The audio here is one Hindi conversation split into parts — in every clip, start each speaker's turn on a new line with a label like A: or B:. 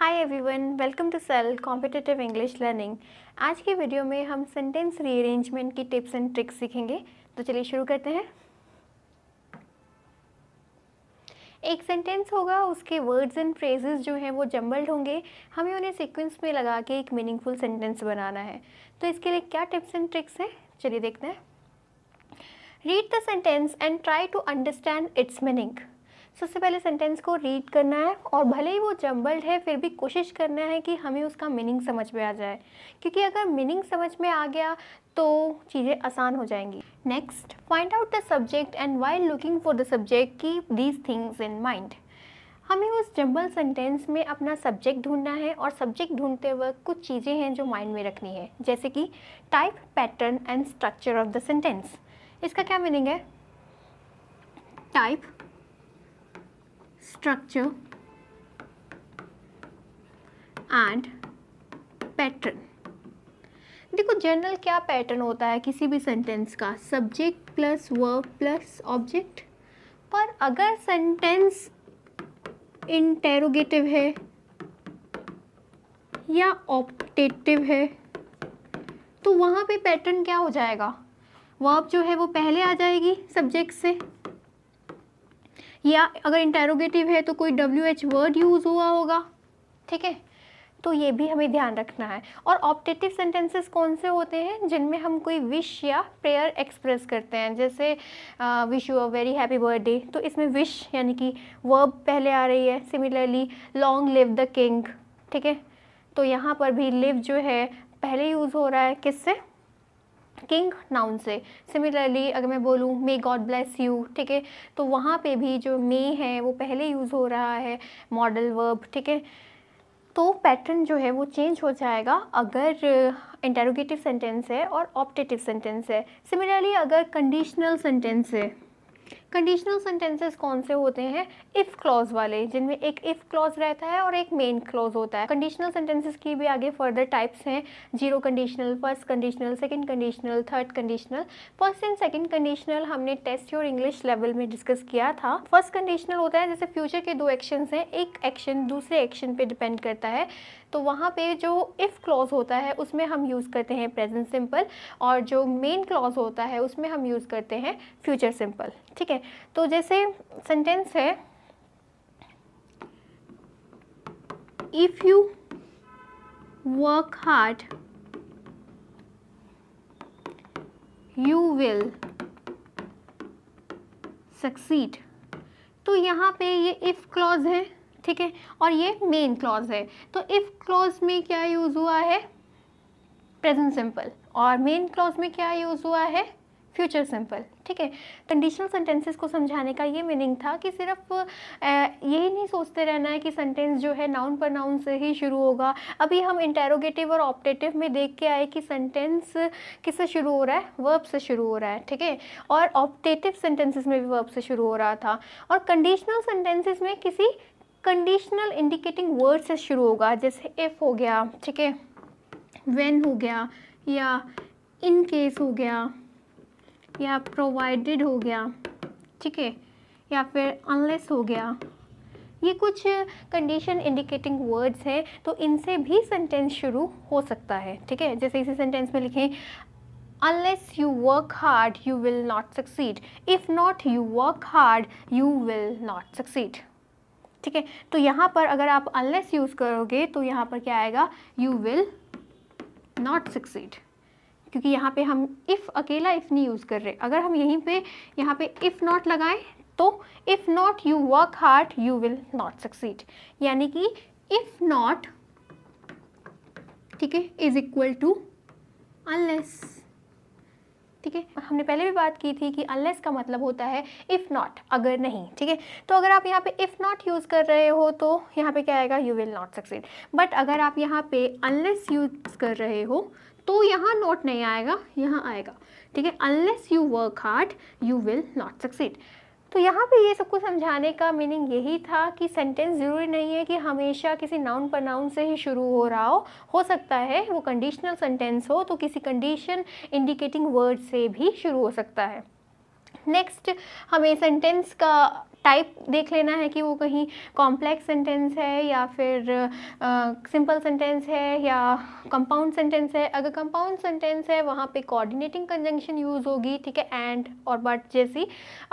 A: Hi everyone welcome to cell competitive English learning आज की वीडियो में हम सेंटेंस रीअरेंजमेंट की टिप्स एंड ट्रिक्स सीखेंगे तो चलिए शुरू करते हैं एक सेंटेंस होगा उसके वर्ड्स एंड फ्रेजेस जो हैं वो जम्बल्ड होंगे हमें उन्हें सीक्वेंस में लगा के एक मीनिंगफुल सेंटेंस बनाना है तो इसके लिए क्या टिप्स एंड ट्रिक्स हैं चलिए देखते हैं read the sentence and try to understand its meaning सबसे पहले सेंटेंस को रीड करना है और भले ही वो जम्बल्ड है फिर भी कोशिश करना है कि हमें उसका मीनिंग समझ में आ जाए क्योंकि अगर मीनिंग समझ में आ गया तो चीज़ें आसान हो जाएंगी next find out the subject and why looking for the subject keep these things in mind हमें उस जम्बल सेंटेंस में अपना सब्जेक्ट ढूंढना है और सब्जेक्ट ढूंढते वक्त कुछ चीज़ें हैं जो माइंड में रखनी है जैसे कि type pattern and structure of the sentence इसका क्या मीनिंग है टाइप structure and pattern देखो जनरल क्या पैटर्न होता है किसी भी सेंटेंस का subject plus verb plus object पर अगर सेंटेंस इंटेरोगेटिव है या ऑप्टेटिव है तो वहाँ पे पैटर्न क्या हो जाएगा वर्ब जो है वो पहले आ जाएगी सब्जेक्ट से या अगर इंटेरोगेटिव है तो कोई डब्ल्यू एच वर्ड यूज़ हुआ होगा ठीक है तो ये भी हमें ध्यान रखना है और ऑप्टेटिव सेंटेंसेस कौन से होते हैं जिनमें हम कोई विश या प्रेयर एक्सप्रेस करते हैं जैसे wish you a very happy birthday तो इसमें विश यानी कि वर्ब पहले आ रही है similarly long live the king ठीक है तो यहाँ पर भी लिव जो है पहले यूज़ हो रहा है किससे किंग नाउन से सिमिलरली अगर मैं बोलूँ मे गॉड ब्लेस यू ठीक है तो वहाँ पे भी जो मे है वो पहले यूज़ हो रहा है मॉडल वर्ब ठीक है तो पैटर्न जो है वो चेंज हो जाएगा अगर इंटेरोगेटिव सेंटेंस है और ऑप्टेटिव सेंटेंस है सिमिलरली अगर कंडीशनल सेंटेंस है कंडीशनल सेंटेंसेस कौन से होते हैं इफ़ क्लॉज वाले जिनमें एक इफ़ क्लॉज रहता है और एक मेन क्लॉज होता है कंडीशनल सेंटेंसेस की भी आगे फर्दर टाइप्स हैं zero conditional first conditional second conditional third conditional first and second conditional हमने टेस्ट और इंग्लिश लेवल में डिस्कस किया था फर्स्ट कंडीशनल होता है जैसे फ्यूचर के दो एक्शन हैं एक एक्शन दूसरे एक्शन पर डिपेंड करता है तो वहाँ पे जो इफ़ क्लॉज होता है उसमें हम यूज़ करते हैं प्रेजेंट सिंपल और जो मेन क्लॉज होता है उसमें हम यूज़ करते हैं फ्यूचर सिंपल ठीक है तो जैसे सेंटेंस है if you work hard you will succeed तो यहाँ पे ये इफ़ क्लॉज है ठीक है और ये मेन क्लॉज है तो इफ़ क्लॉज में क्या यूज़ हुआ है प्रेजेंट सिंपल और मेन क्लॉज में क्या यूज़ हुआ है फ्यूचर सिंपल ठीक है कंडीशनल सेंटेंसेस को समझाने का ये मीनिंग था कि सिर्फ यही नहीं सोचते रहना है कि सेंटेंस जो है नाउन पर नाउन से ही शुरू होगा अभी हम इंटेरोगेटिव और ऑप्टेटिव में देख के आए कि सेंटेंस किससे शुरू हो रहा है वर्ब से शुरू हो रहा है ठीक है और ऑप्टेटिव सेंटेंसेस में भी वर्ब से शुरू हो रहा था और कंडीशनल सेंटेंसेस में किसी कंडीशनल इंडिकेटिंग वर्ड से शुरू होगा जैसे इफ़ हो गया ठीक है वेन हो गया या इन केस हो गया या प्रोवाइडेड हो गया ठीक है या फिर अनलेस हो गया ये कुछ कंडीशन इंडिकेटिंग वर्ड्स है तो इनसे भी सेंटेंस शुरू हो सकता है ठीक है जैसे इसी सेंटेंस में लिखें unless you work hard you will not succeed if not you work hard you will not succeed ठीक है तो यहाँ पर अगर आप अनलेस यूज़ करोगे तो यहाँ पर क्या आएगा यू विल नॉट सक्सीड क्योंकि यहाँ पे हम इफ़ अकेला इफ़ नहीं यूज़ कर रहे अगर हम यहीं पे यहाँ पे इफ़ नॉट लगाएं तो if not you work hard you will not succeed यानी कि इफ़ नॉट ठीक है इज़ इक्वल टू अनलेस ठीक है हमने पहले भी बात की थी कि अनलेस का मतलब होता है इफ़ नॉट अगर नहीं ठीक है तो अगर आप यहाँ पे इफ़ नॉट यूज़ कर रहे हो तो यहाँ पे क्या आएगा you will not succeed but अगर आप यहाँ पे अनलेस यूज़ कर रहे हो तो यहाँ नोट नहीं आएगा यहाँ आएगा ठीक है unless you work hard you will not succeed तो यहाँ पे ये सबको समझाने का मीनिंग यही था कि सेंटेंस ज़रूरी नहीं है कि हमेशा किसी नाउन पर नाउन से ही शुरू हो रहा हो हो सकता है वो कंडीशनल सेंटेंस हो तो किसी कंडीशन इंडिकेटिंग वर्ड से भी शुरू हो सकता है नेक्स्ट हमें सेंटेंस का टाइप देख लेना है कि वो कहीं कॉम्प्लेक्स सेंटेंस है या फिर सिंपल सेंटेंस है या कंपाउंड सेंटेंस है अगर कंपाउंड सेंटेंस है वहाँ पे कोऑर्डिनेटिंग कंजंक्शन यूज़ होगी ठीक है एंड और बट जैसी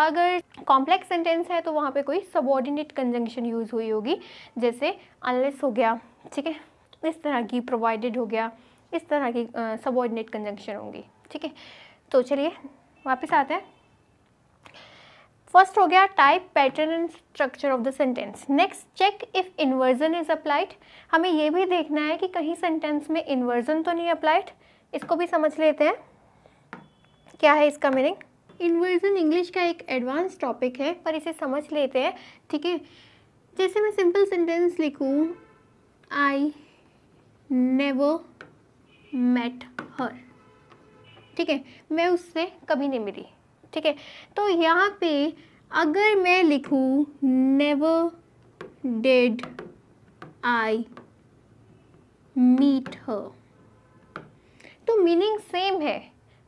A: अगर कॉम्प्लेक्स सेंटेंस है तो वहाँ पे कोई सबॉर्डिनेट कंजंक्शन यूज़ हुई होगी जैसे अनलेस हो गया ठीक है इस तरह की प्रोवाइडेड हो गया इस तरह की सबॉर्डिनेट कंजंक्शन होंगी ठीक है तो चलिए वापस आते हैं फर्स्ट हो गया type pattern and structure of the sentence next check if inversion is applied हमें ये भी देखना है कि कहीं सेंटेंस में इन्वर्जन तो नहीं अप्लाइड इसको भी समझ लेते हैं क्या है इसका मीनिंग इन्वर्जन इंग्लिश का एक एडवांस टॉपिक है पर इसे समझ लेते हैं ठीक है जैसे मैं सिंपल सेंटेंस लिखूँ आई नेवर मेट हर ठीक है मैं उससे कभी नहीं मिली ठीक है तो यहाँ पे अगर मैं लिखूँ never did I meet her तो मीनिंग सेम है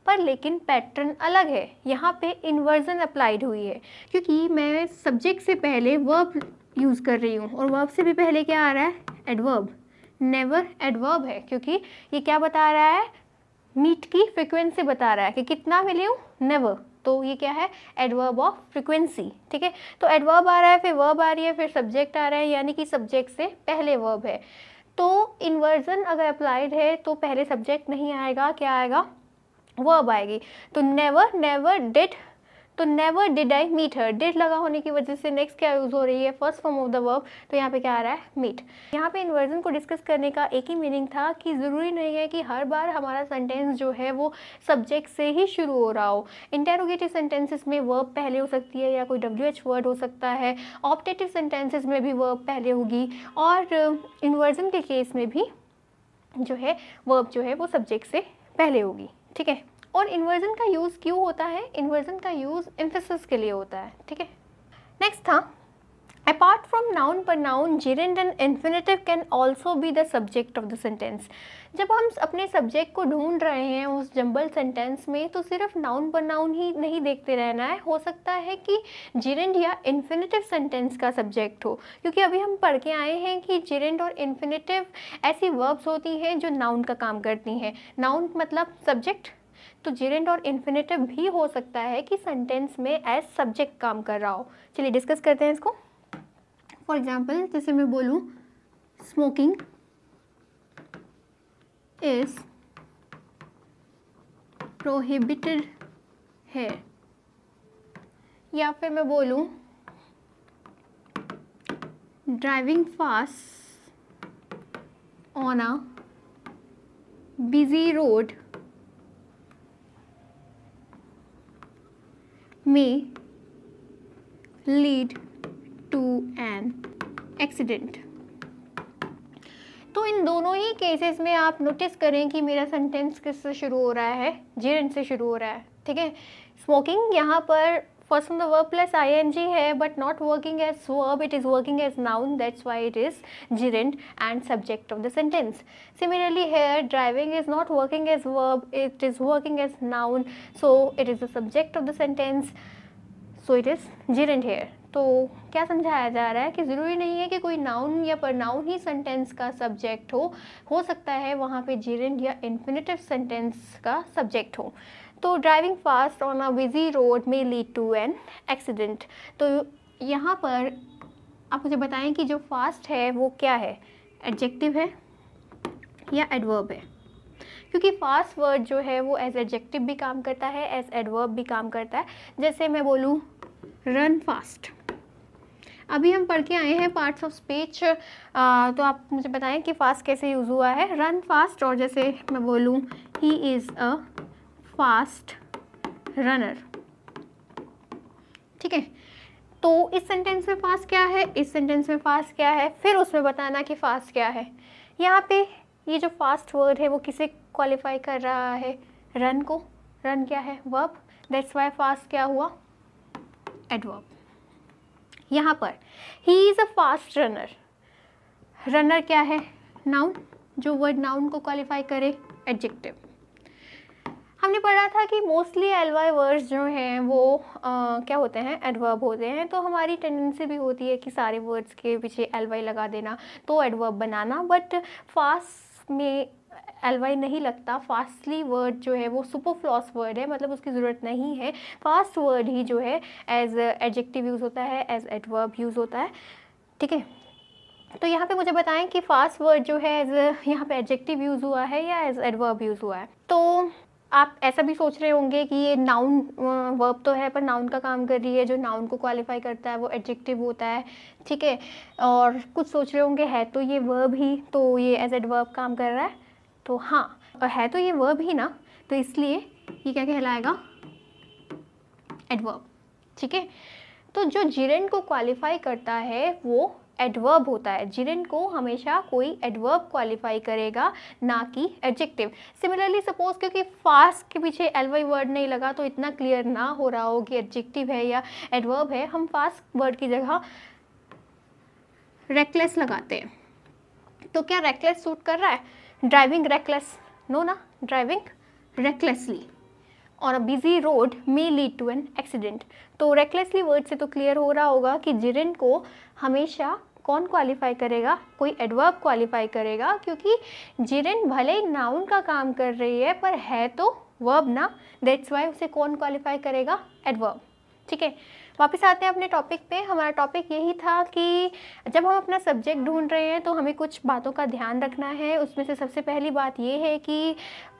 A: पर लेकिन पैटर्न अलग है यहाँ पे इन्वर्जन अप्लाइड हुई है क्योंकि मैं सब्जेक्ट से पहले वर्ब यूज़ कर रही हूँ और वर्ब से भी पहले क्या आ रहा है एडवर्ब नेवर एडवर्ब है क्योंकि ये क्या बता रहा है मीट की फ्रिक्वेंसी बता रहा है कि कितना मिली हूँ नेवर तो ये क्या है एडवर्ब ऑफ फ्रिक्वेंसी ठीक है तो एडवर्ब आ रहा है फिर वर्ब आ रही है फिर सब्जेक्ट आ रहा है यानी कि सब्जेक्ट से पहले वर्ब है तो इन्वर्जन अगर अप्लाइड है तो पहले सब्जेक्ट नहीं आएगा क्या आएगा वर्ब आएगी तो नेवर नेवर डिड तो never did I meet her did लगा होने की वजह से नेक्स्ट क्या यूज़ हो रही है first form of the verb तो यहाँ पे क्या आ रहा है मीट यहाँ पे इन्वर्जन को डिस्कस करने का एक ही मीनिंग था कि ज़रूरी नहीं है कि हर बार हमारा सेंटेंस जो है वो सब्जेक्ट से ही शुरू हो रहा हो इंटेरोगेटिव सेंटेंसेज में वर्ब पहले हो सकती है या कोई डब्ल्यू एच वर्ड हो सकता है ऑप्टेटिव सेंटेंसेज में भी वर्ब पहले होगी और इन्वर्जन के केस में भी जो है वर्ब जो है वो सब्जेक्ट से पहले होगी ठीक है और इन्वर्जन का यूज़ क्यों होता है इन्वर्जन का यूज़ इम्फेसिस के लिए होता है ठीक है नेक्स्ट था फ्रॉम नाउन पर noun gerund and infinitive can also be the subject of the sentence जब हम अपने सब्जेक्ट को ढूंढ रहे हैं उस जंबल सेंटेंस में तो सिर्फ नाउन पर नाउन ही नहीं देखते रहना है हो सकता है कि जेरेंड या इन्फिनेटिव सेंटेंस का सब्जेक्ट हो क्योंकि अभी हम पढ़ के आए हैं कि जेरेंड और इन्फिनेटिव ऐसी वर्ब्स होती हैं जो नाउन का काम करती हैं नाउन मतलब सब्जेक्ट तो जेरेंट और इन्फिनेटिव भी हो सकता है कि सेंटेंस में एज सब्जेक्ट काम कर रहा हो चलिए डिस्कस करते हैं इसको फॉर एग्जाम्पल जैसे मैं बोलूँ स्मोकिंग इज प्रोहिबिटेड है या फिर मैं बोलूँ driving fast on a busy road may lead to an accident. तो इन दोनों ही केसेस में आप नोटिस करें कि मेरा सेंटेंस किससे शुरू हो रहा है जेरन से शुरू हो रहा है ठीक है स्मोकिंग यहाँ पर first one the verb plus ing है but not working as verb it is working as noun that's why it is gerund and subject of the sentence similarly here driving is not working as verb it is working as noun so it is the subject of the sentence so it is gerund here तो क्या समझाया जा रहा है कि ज़रूरी नहीं है कि कोई नाउन या परनाउन ही सेंटेंस का सब्जेक्ट हो हो सकता है वहाँ पे जीरेंट या इन्फिनेटिव सेंटेंस का सब्जेक्ट हो तो driving fast on a busy road may lead to an accident तो यहाँ पर आप मुझे बताएं कि जो फास्ट है वो क्या है एडजेक्टिव है या एडवर्ब है क्योंकि फास्ट वर्ड जो है वो एज एडजेक्टिव भी काम करता है एज एडवर्ब भी काम करता है जैसे मैं बोलूँ रन फास्ट अभी हम पढ़ के आए हैं पार्ट्स ऑफ स्पीच तो आप मुझे बताएं कि फ़ास्ट कैसे यूज़ हुआ है रन फास्ट और जैसे मैं बोलूँ he is a fast runner ठीक है तो इस सेंटेंस में फास्ट क्या है इस सेंटेंस में फास्ट क्या है फिर उसमें बताना कि फास्ट क्या है यहाँ पे ये जो फास्ट वर्ड है वो किसे क्वालिफाई कर रहा है रन को रन क्या है वर्ब दैट्स वाई फास्ट क्या हुआ एडवर्ब यहाँ पर he is a fast runner runner क्या है नाउन जो वर्ड नाउन को क्वालिफाई करे एडजेक्टिव हमने पढ़ा था कि मोस्टली एलवाई वर्ड्स जो हैं वो आ, क्या होते हैं एडवर्ब होते हैं तो हमारी टेंडेंसी भी होती है कि सारे वर्ड्स के पीछे एलवाई लगा देना तो एडवर्ब बनाना बट फास्ट में एल वाई नहीं लगता फास्टली वर्ड जो है वो सुपरफ्लॉस वर्ड है मतलब उसकी ज़रूरत नहीं है फास्ट वर्ड ही जो है एज एडजेक्टिव यूज़ होता है एज एडवर्ब यूज़ होता है ठीक है तो यहाँ पे मुझे बताएं कि फास्ट वर्ड जो है एज यहाँ पे एडजेक्टिव यूज़ हुआ है या एज एडवर्ब यूज़ हुआ है तो आप ऐसा भी सोच रहे होंगे कि ये नाउन वर्ब तो है पर नाउन का काम कर रही है जो नाउन को क्वालिफाई करता है वो एडजेक्टिव होता है ठीक है और कुछ सोच रहे होंगे है तो ये वर्ब ही तो ये एज एडवर्ब काम कर रहा है तो हाँ और है तो ये वर्ब ही ना तो इसलिए ये क्या कहलाएगा एडवर्ब ठीक है तो जो जिरेंट को क्वालिफाई करता है वो एडवर्ब होता है जिरेन को हमेशा कोई एडवर्ब क्वालिफाई करेगा ना कि एडजेक्टिव सिमिलरली सपोज क्योंकि फास्ट के पीछे एलवाई वर्ड नहीं लगा तो इतना क्लियर ना हो रहा हो कि एडजेक्टिव है या एडवर्ब है हम फास्ट वर्ड की जगह रेकलेस लगाते हैं तो क्या रेकलेस सूट कर रहा है ड्राइविंग रेकलेस नो ना ड्राइविंग रेकलेसली और a busy road may lead to an accident तो रेकलेसली वर्ड से तो क्लियर हो रहा होगा कि जिरेन को हमेशा कौन क्वालिफाई करेगा कोई एडवर्ब क्वालिफाई करेगा क्योंकि जिरेन भले ही नाउन का काम कर रही है पर है तो वर्ब ना दैट्स वाई उसे कौन क्वालिफाई करेगा एडवर्ब ठीक है वापस आते हैं अपने टॉपिक पे हमारा टॉपिक यही था कि जब हम अपना सब्जेक्ट ढूंढ रहे हैं तो हमें कुछ बातों का ध्यान रखना है उसमें से सबसे पहली बात ये है कि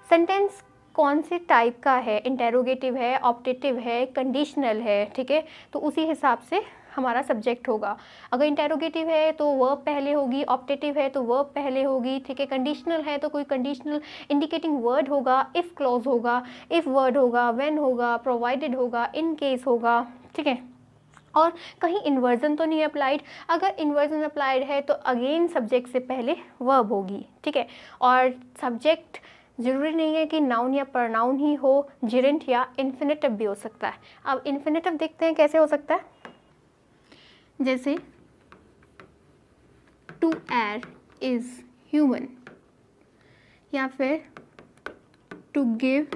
A: सेंटेंस कौन से टाइप का है इंटेरोगेटिव है ऑप्टेटिव है कंडीशनल है ठीक है तो उसी हिसाब से हमारा सब्जेक्ट होगा अगर इंटेरोगेटिव है तो वर्ब पहले होगी ऑप्टेटिव है तो वर्ब पहले होगी ठीक है कंडीशनल है तो कोई कंडीशनल इंडिकेटिंग वर्ड होगा इफ़ क्लॉज होगा इफ़ वर्ड होगा वेन होगा प्रोवाइडेड होगा इन केस होगा ठीक है और कहीं इन्वर्जन तो नहीं अप्लाइड अगर इन्वर्जन अप्लाइड है तो अगेन सब्जेक्ट से पहले वर्ब होगी ठीक है और सब्जेक्ट ज़रूरी नहीं है कि नाउन या प्रनाउन ही हो जिरेंट या इन्फिनेटिव भी हो सकता है अब इन्फिनेटिव देखते हैं कैसे हो सकता है जैसे टू एयर इज ह्यूमन या फिर to give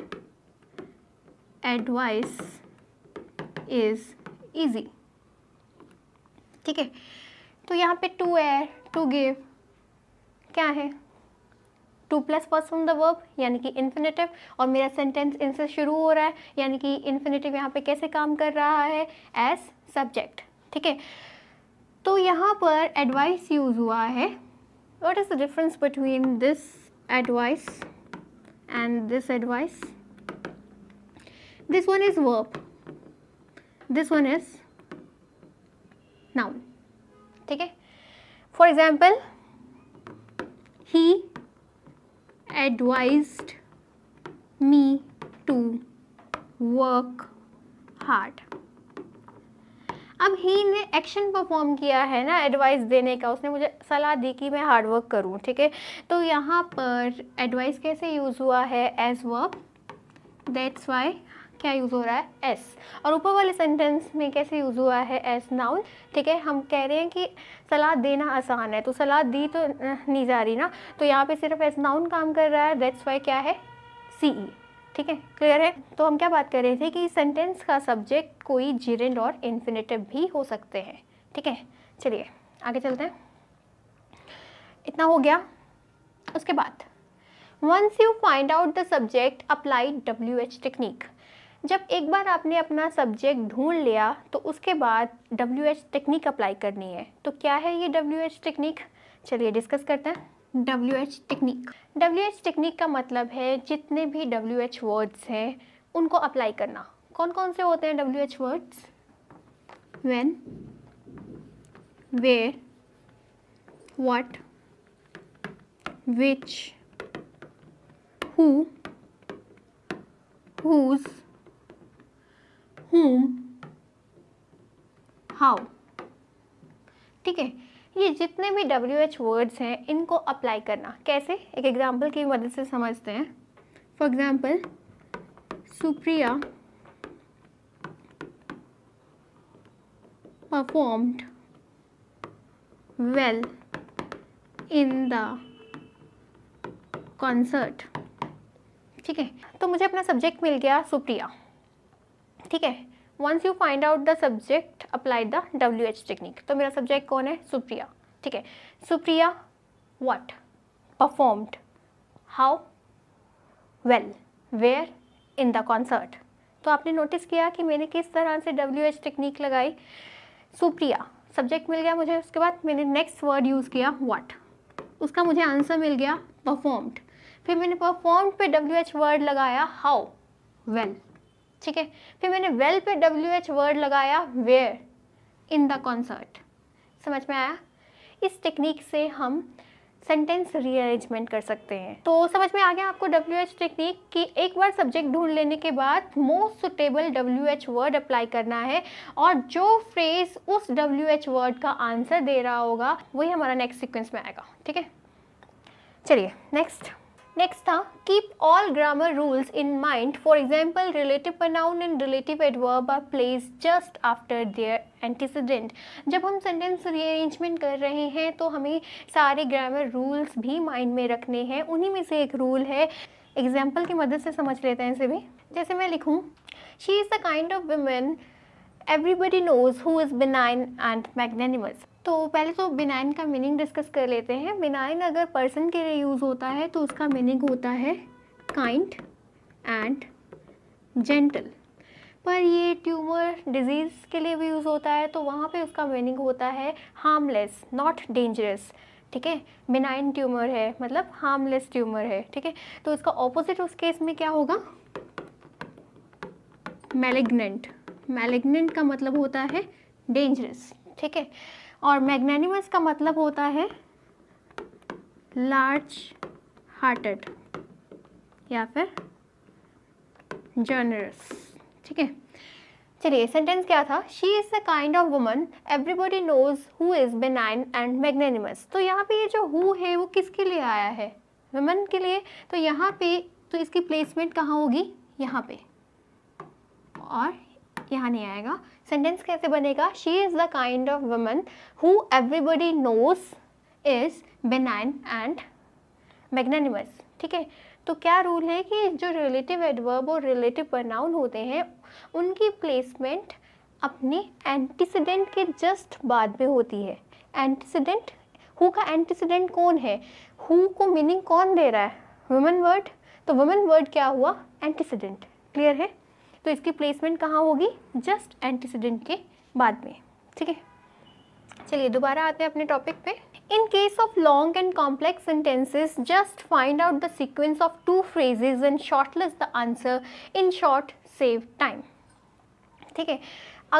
A: advice is easy ठीक है तो यहाँ पे टू एयर टू गिव क्या है to plus person the verb यानी कि इन्फिनेटिव और मेरा सेंटेंस इनसे शुरू हो रहा है यानी कि इन्फिनेटिव यहाँ पे कैसे काम कर रहा है एज सब्जेक्ट ठीक है तो यहाँ पर एडवाइस यूज़ हुआ है what is the difference between this advice and this advice this one is verb this one is noun ठीक है for example he advise me to work hard अब ही ने एक्शन परफॉर्म किया है ना एडवाइस देने का उसने मुझे सलाह दी कि मैं हार्डवर्क करूँ ठीक है तो यहाँ पर एडवाइस कैसे यूज़ हुआ है एज वर्ब दैट्स वाई क्या यूज़ हो रहा है एस और ऊपर वाले सेंटेंस में कैसे यूज़ हुआ है एस नाउन ठीक है हम कह रहे हैं कि सलाह देना आसान है तो सलाह दी तो नहीं जा रही ना तो यहाँ पे सिर्फ एस नाउन काम कर रहा है दैट्स वाई क्या है सी ई e. ठीक है क्लियर है तो हम क्या बात कर रहे थे कि सेंटेंस का सब्जेक्ट कोई जीरेंड और इन्फिनेटिव भी हो सकते हैं ठीक है चलिए आगे चलते हैं इतना हो गया उसके बाद once you find out the subject apply W H technique जब एक बार आपने अपना सब्जेक्ट ढूंढ लिया तो उसके बाद डब्ल्यू एच टेक्निक अप्लाई करनी है तो क्या है ये डब्ल्यू एच टेक्निक चलिए डिस्कस करते हैं W H technique W H technique का मतलब है जितने भी डब्ल्यू एच वर्ड्स हैं उनको अप्लाई करना कौन कौन से होते हैं W H words when where what which who how ठीक है ये जितने भी डब्ल्यू एच वर्ड्स हैं इनको अप्लाई करना कैसे एक एग्जाम्पल की मदद से समझते हैं for example Supriya performed well in the concert ठीक है तो मुझे अपना सब्जेक्ट मिल गया सुप्रिया ठीक है once you find out the subject apply the W H technique तो मेरा सब्जेक्ट कौन है सुप्रिया ठीक है Supriya what performed how well where in the concert तो आपने नोटिस किया कि मैंने किस तरह से डब्ल्यू एच टेक्निक लगाई सुप्रिया सब्जेक्ट मिल गया मुझे उसके बाद मैंने नेक्स्ट वर्ड यूज़ किया वट उसका मुझे आंसर मिल गया परफॉर्म्ड फिर मैंने परफॉर्म पे डब्ल्यू एच वर्ड लगाया हाउ वेल well. ठीक है फिर मैंने वेल पे डब्ल्यू एच वर्ड लगाया वेयर इन द कॉन्सर्ट समझ में आया इस टेक्निक से हम सेंटेंस रीअरेंजमेंट कर सकते हैं तो समझ में आ गया आपको डब्ल्यू एच टेक्निक कि एक बार सब्जेक्ट ढूंढ लेने के बाद most suitable W H word apply करना है और जो फ्रेज उस डब्ल्यू एच वर्ड का आंसर दे रहा होगा वही हमारा नेक्स्ट सिक्वेंस में आएगा ठीक है चलिए नेक्स्ट नेक्स्ट था keep all grammar rules in mind for example relative pronoun and relative adverb are place just after their antecedent जब हम सेंटेंस रीअरेंजमेंट कर रहे हैं तो हमें सारे ग्रामर रूल्स भी माइंड में रखने हैं उन्हीं में से एक रूल है एग्जाम्पल की मदद से समझ लेते हैं इसे भी जैसे मैं लिखूँ she is the kind of women everybody knows who is benign and magnanimous तो पहले तो बिनाइन का मीनिंग डिस्कस कर लेते हैं बिनाइन अगर पर्सन के लिए यूज़ होता है तो उसका मीनिंग होता है काइंड एंड जेंटल पर ये ट्यूमर डिजीज़ के लिए भी यूज़ होता है तो वहाँ पे उसका मीनिंग होता है हार्मलेस नॉट डेंजरस ठीक है बिनाइन ट्यूमर है मतलब हार्मलेस ट्यूमर है ठीक है तो इसका ऑपोजिट उस केस में क्या होगा मेलेगनेंट मैलिग्नेंट का मतलब होता है डेंजरस ठीक है और मैग्नानिमस का मतलब होता है लार्ज हार्टेड या फिर जनरस ठीक है चलिए सेंटेंस क्या था she is the kind of woman everybody knows who is benign and magnanimous तो यहाँ पे ये जो हु है वो किसके लिए आया है वुमन के लिए तो यहाँ पे तो इसकी प्लेसमेंट कहाँ होगी यहाँ पे और यहाँ नहीं आएगा सेंटेंस कैसे बनेगा she is the kind of woman who everybody knows is benign and magnanimous ठीक है तो क्या रूल है कि जो रिलेटिव एडवर्ब और रिलेटिव प्रनाउन होते हैं उनकी प्लेसमेंट अपने एंटीसीडेंट के जस्ट बाद में होती है एंटीसीडेंट हु का एंटीसीडेंट कौन है हु को मीनिंग कौन दे रहा है वुमेन वर्ड तो वुमेन वर्ड क्या हुआ एंटीसीडेंट क्लियर है तो इसकी प्लेसमेंट कहाँ होगी जस्ट एंटीसीडेंट के बाद में ठीक है चलिए दोबारा आते हैं अपने टॉपिक पे In case of long and complex sentences, just find out the sequence of two phrases and shortlist the answer in short save time ठीक है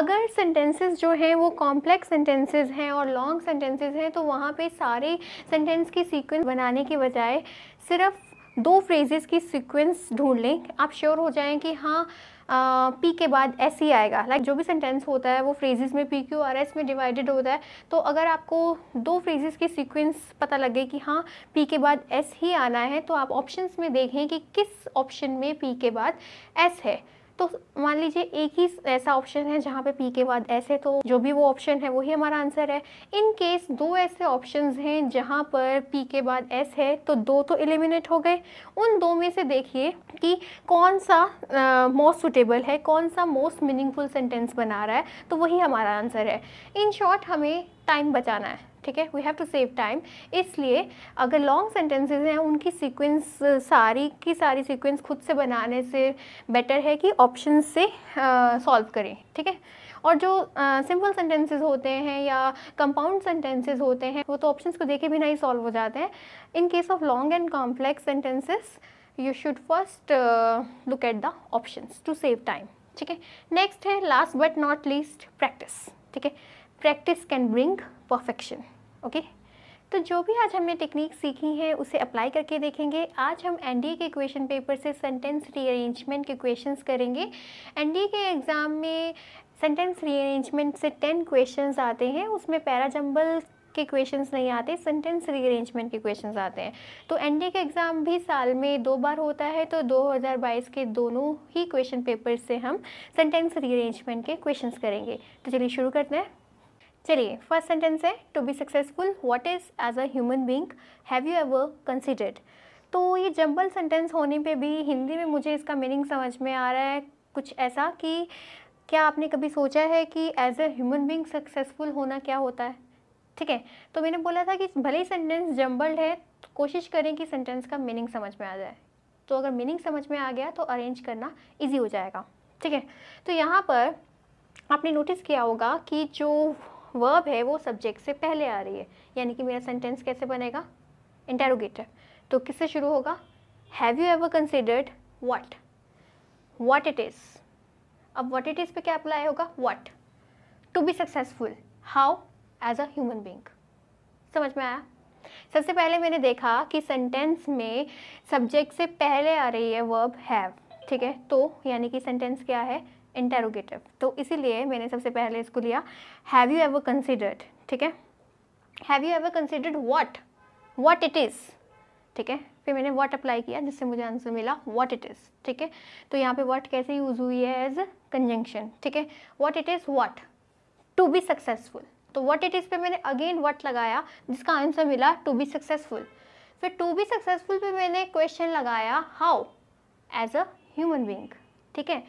A: अगर सेंटेंसेस जो हैं वो कॉम्प्लेक्स सेंटेंसेस हैं और लॉन्ग सेंटेंसेस हैं तो वहाँ पे सारे सेंटेंस की सीक्वेंस बनाने के बजाय सिर्फ दो फ्रेजेस की सीक्वेंस ढूंढ लें आप श्योर हो जाएं कि हाँ पी के बाद एस ही e आएगा लाइक जो भी सेंटेंस होता है वो फ्रेजेस में पी क्यू आर एस में डिवाइडेड होता है तो अगर आपको दो फ्रेजेस की सीक्वेंस पता लगे कि हाँ पी के बाद एस ही आना है तो आप ऑप्शंस में देखें कि किस ऑप्शन में पी के बाद एस है तो मान लीजिए एक ही ऐसा ऑप्शन है जहाँ पे पी के बाद एस है तो जो भी वो ऑप्शन है वही हमारा आंसर है इन केस दो ऐसे ऑप्शन हैं जहाँ पर पी के बाद एस है तो दो तो एलिमिनेट हो गए उन दो में से देखिए कि कौन सा मोस्ट सुटेबल है कौन सा मोस्ट मीनिंगफुल सेंटेंस बना रहा है तो वही हमारा आंसर है इन शॉर्ट हमें टाइम बचाना है ठीक है we have to save time इसलिए अगर लॉन्ग सेंटेंसेज हैं उनकी सीक्वेंस सारी की सारी सीक्वेंस खुद से बनाने से बेटर है कि ऑप्शन से सॉल्व करें ठीक है और जो सिंपल सेंटेंसेज होते हैं या कंपाउंड सेंटेंसेज होते हैं वो तो ऑप्शंस को देखे बिना ही सॉल्व हो जाते हैं in case of long and complex sentences you should first look at the options to save time ठीक है नेक्स्ट है last but not least practice ठीक है practice can bring perfection okay तो जो भी आज हमने टेक्निक सीखी है उसे अप्लाई करके देखेंगे आज हम एनडीए के क्वेश्चन पेपर से सेंटेंस रीअरेंजमेंट के क्वेश्चंस करेंगे एनडीए के एग्ज़ाम में सेंटेंस रीअरेंजमेंट से टेन क्वेश्चंस आते हैं उसमें पैराजम्बल के क्वेश्चंस नहीं आते सेंटेंस रीअरेंजमेंट के क्वेश्चंस आते हैं तो एनडीए का एग्ज़ाम भी साल में दो बार होता है तो 2022 के दोनों ही क्वेश्चन पेपर से हम सेंटेंस रीअरेंजमेंट के क्वेश्चंस करेंगे तो चलिए शुरू करते हैं चलिए फर्स्ट सेंटेंस है to be successful what is as a human being have you ever considered तो ये जम्बल सेंटेंस होने पे भी हिंदी में मुझे इसका मीनिंग समझ में आ रहा है कुछ ऐसा कि क्या आपने कभी सोचा है कि as a human being successful होना क्या होता है ठीक है तो मैंने बोला था कि भले ही सेंटेंस जम्बल्ड है तो कोशिश करें कि सेंटेंस का मीनिंग समझ में आ जाए तो अगर मीनिंग समझ में आ गया तो अरेंज करना ईजी हो जाएगा ठीक है तो यहाँ पर आपने नोटिस किया होगा कि जो वर्ब है वो सब्जेक्ट से पहले आ रही है यानी कि मेरा सेंटेंस कैसे बनेगा इंटेरोगेटर तो किससे शुरू होगा have you ever considered what what it is अब वट इट इज़ पे क्या अप्लाई होगा what to be successful how as a human being समझ में आया सबसे पहले मैंने देखा कि सेंटेंस में सब्जेक्ट से पहले आ रही है वर्ब हैव ठीक है तो यानी कि सेंटेंस क्या है इंटेरोगेटिव तो इसीलिए मैंने सबसे पहले इसको लिया हैव यू एवर कंसिडर्ड ठीक है have you ever considered what what it is ठीक है फिर मैंने वॉट अप्लाई किया जिससे मुझे आंसर मिला वॉट इट इज़ ठीक है तो यहाँ पे वॉट कैसे यूज़ हुई है एज कंजंक्शन ठीक है what it is what to be successful तो वॉट इट इज़ पे मैंने अगेन वॉट लगाया जिसका आंसर मिला टू बी सक्सेसफुल फिर टू बी सक्सेसफुल पे मैंने क्वेश्चन लगाया how as a human being ठीक है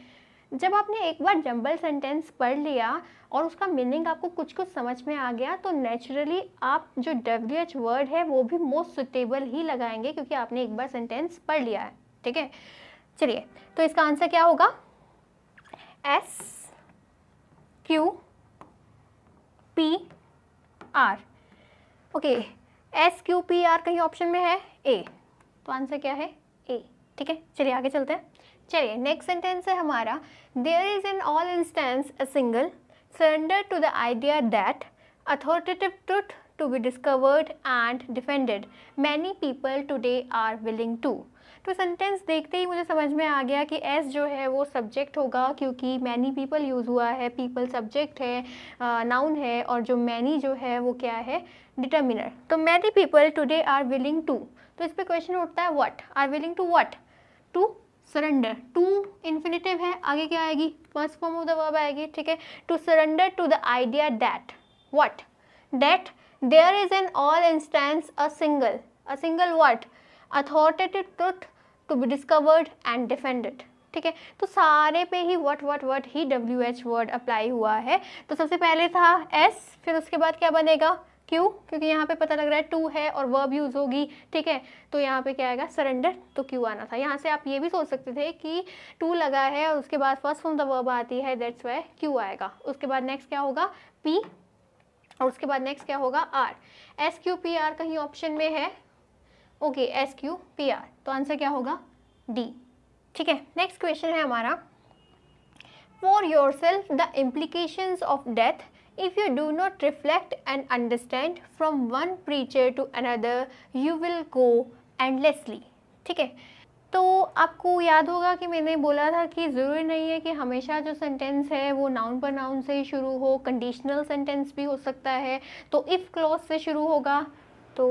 A: जब आपने एक बार जंबल सेंटेंस पढ़ लिया और उसका मीनिंग आपको कुछ कुछ समझ में आ गया तो नेचुरली आप जो डब्ल्यू एच वर्ड है वो भी मोस्ट सुटेबल ही लगाएंगे क्योंकि आपने एक बार सेंटेंस पढ़ लिया है ठीक है चलिए तो इसका आंसर क्या होगा S Q P R okay S Q P R कहीं ऑप्शन में है ए तो आंसर क्या है ए ठीक है चलिए आगे चलते हैं चलिए नेक्स्ट सेंटेंस है हमारा there is in all instance a single surrender to the idea that authoritative truth to be discovered and defended many people today are willing to तो सेंटेंस देखते ही मुझे समझ में आ गया कि एस जो है वो सब्जेक्ट होगा क्योंकि मैनी पीपल यूज़ हुआ है पीपल सब्जेक्ट है नाउन है और जो मैनी जो है वो क्या है डिटर्मिनर तो many people today are willing to तो इस पर क्वेश्चन उठता है what are willing to what to surrender to infinitive है आगे क्या आएगी first form of the verb आएगी ठीक है to surrender to the idea that what that there is an all instance a single a single what authoritative truth to be discovered and defended ठीक है तो सारे पे ही वट वट वट ही डब्ल्यू एच वर्ड अप्लाई हुआ है तो सबसे पहले था एस फिर उसके बाद क्या बनेगा क्यों क्योंकि यहाँ पे पता लग रहा है टू है और वर्ब यूज़ होगी ठीक है तो यहाँ पे क्या आएगा सरेंडर तो क्यों आना था यहाँ से आप ये भी सोच सकते थे कि टू लगा है और उसके बाद फर्स्ट फॉर्म द वर्ब आती है दैट्स वाई क्यू आएगा उसके बाद नेक्स्ट क्या होगा पी और उसके बाद नेक्स्ट क्या होगा R S Q P R कहीं ऑप्शन में है okay S Q P R तो आंसर क्या होगा डी ठीक है नेक्स्ट क्वेश्चन है हमारा for yourself the implication of death If you do not reflect and understand from one preacher to another, you will go endlessly. ठीक है तो आपको याद होगा कि मैंने बोला था कि ज़रूरी नहीं है कि हमेशा जो सेंटेंस है वो नाउन पर नाउन से ही शुरू हो कंडीशनल सेंटेंस भी हो सकता है तो इफ़ क्लॉज से शुरू होगा तो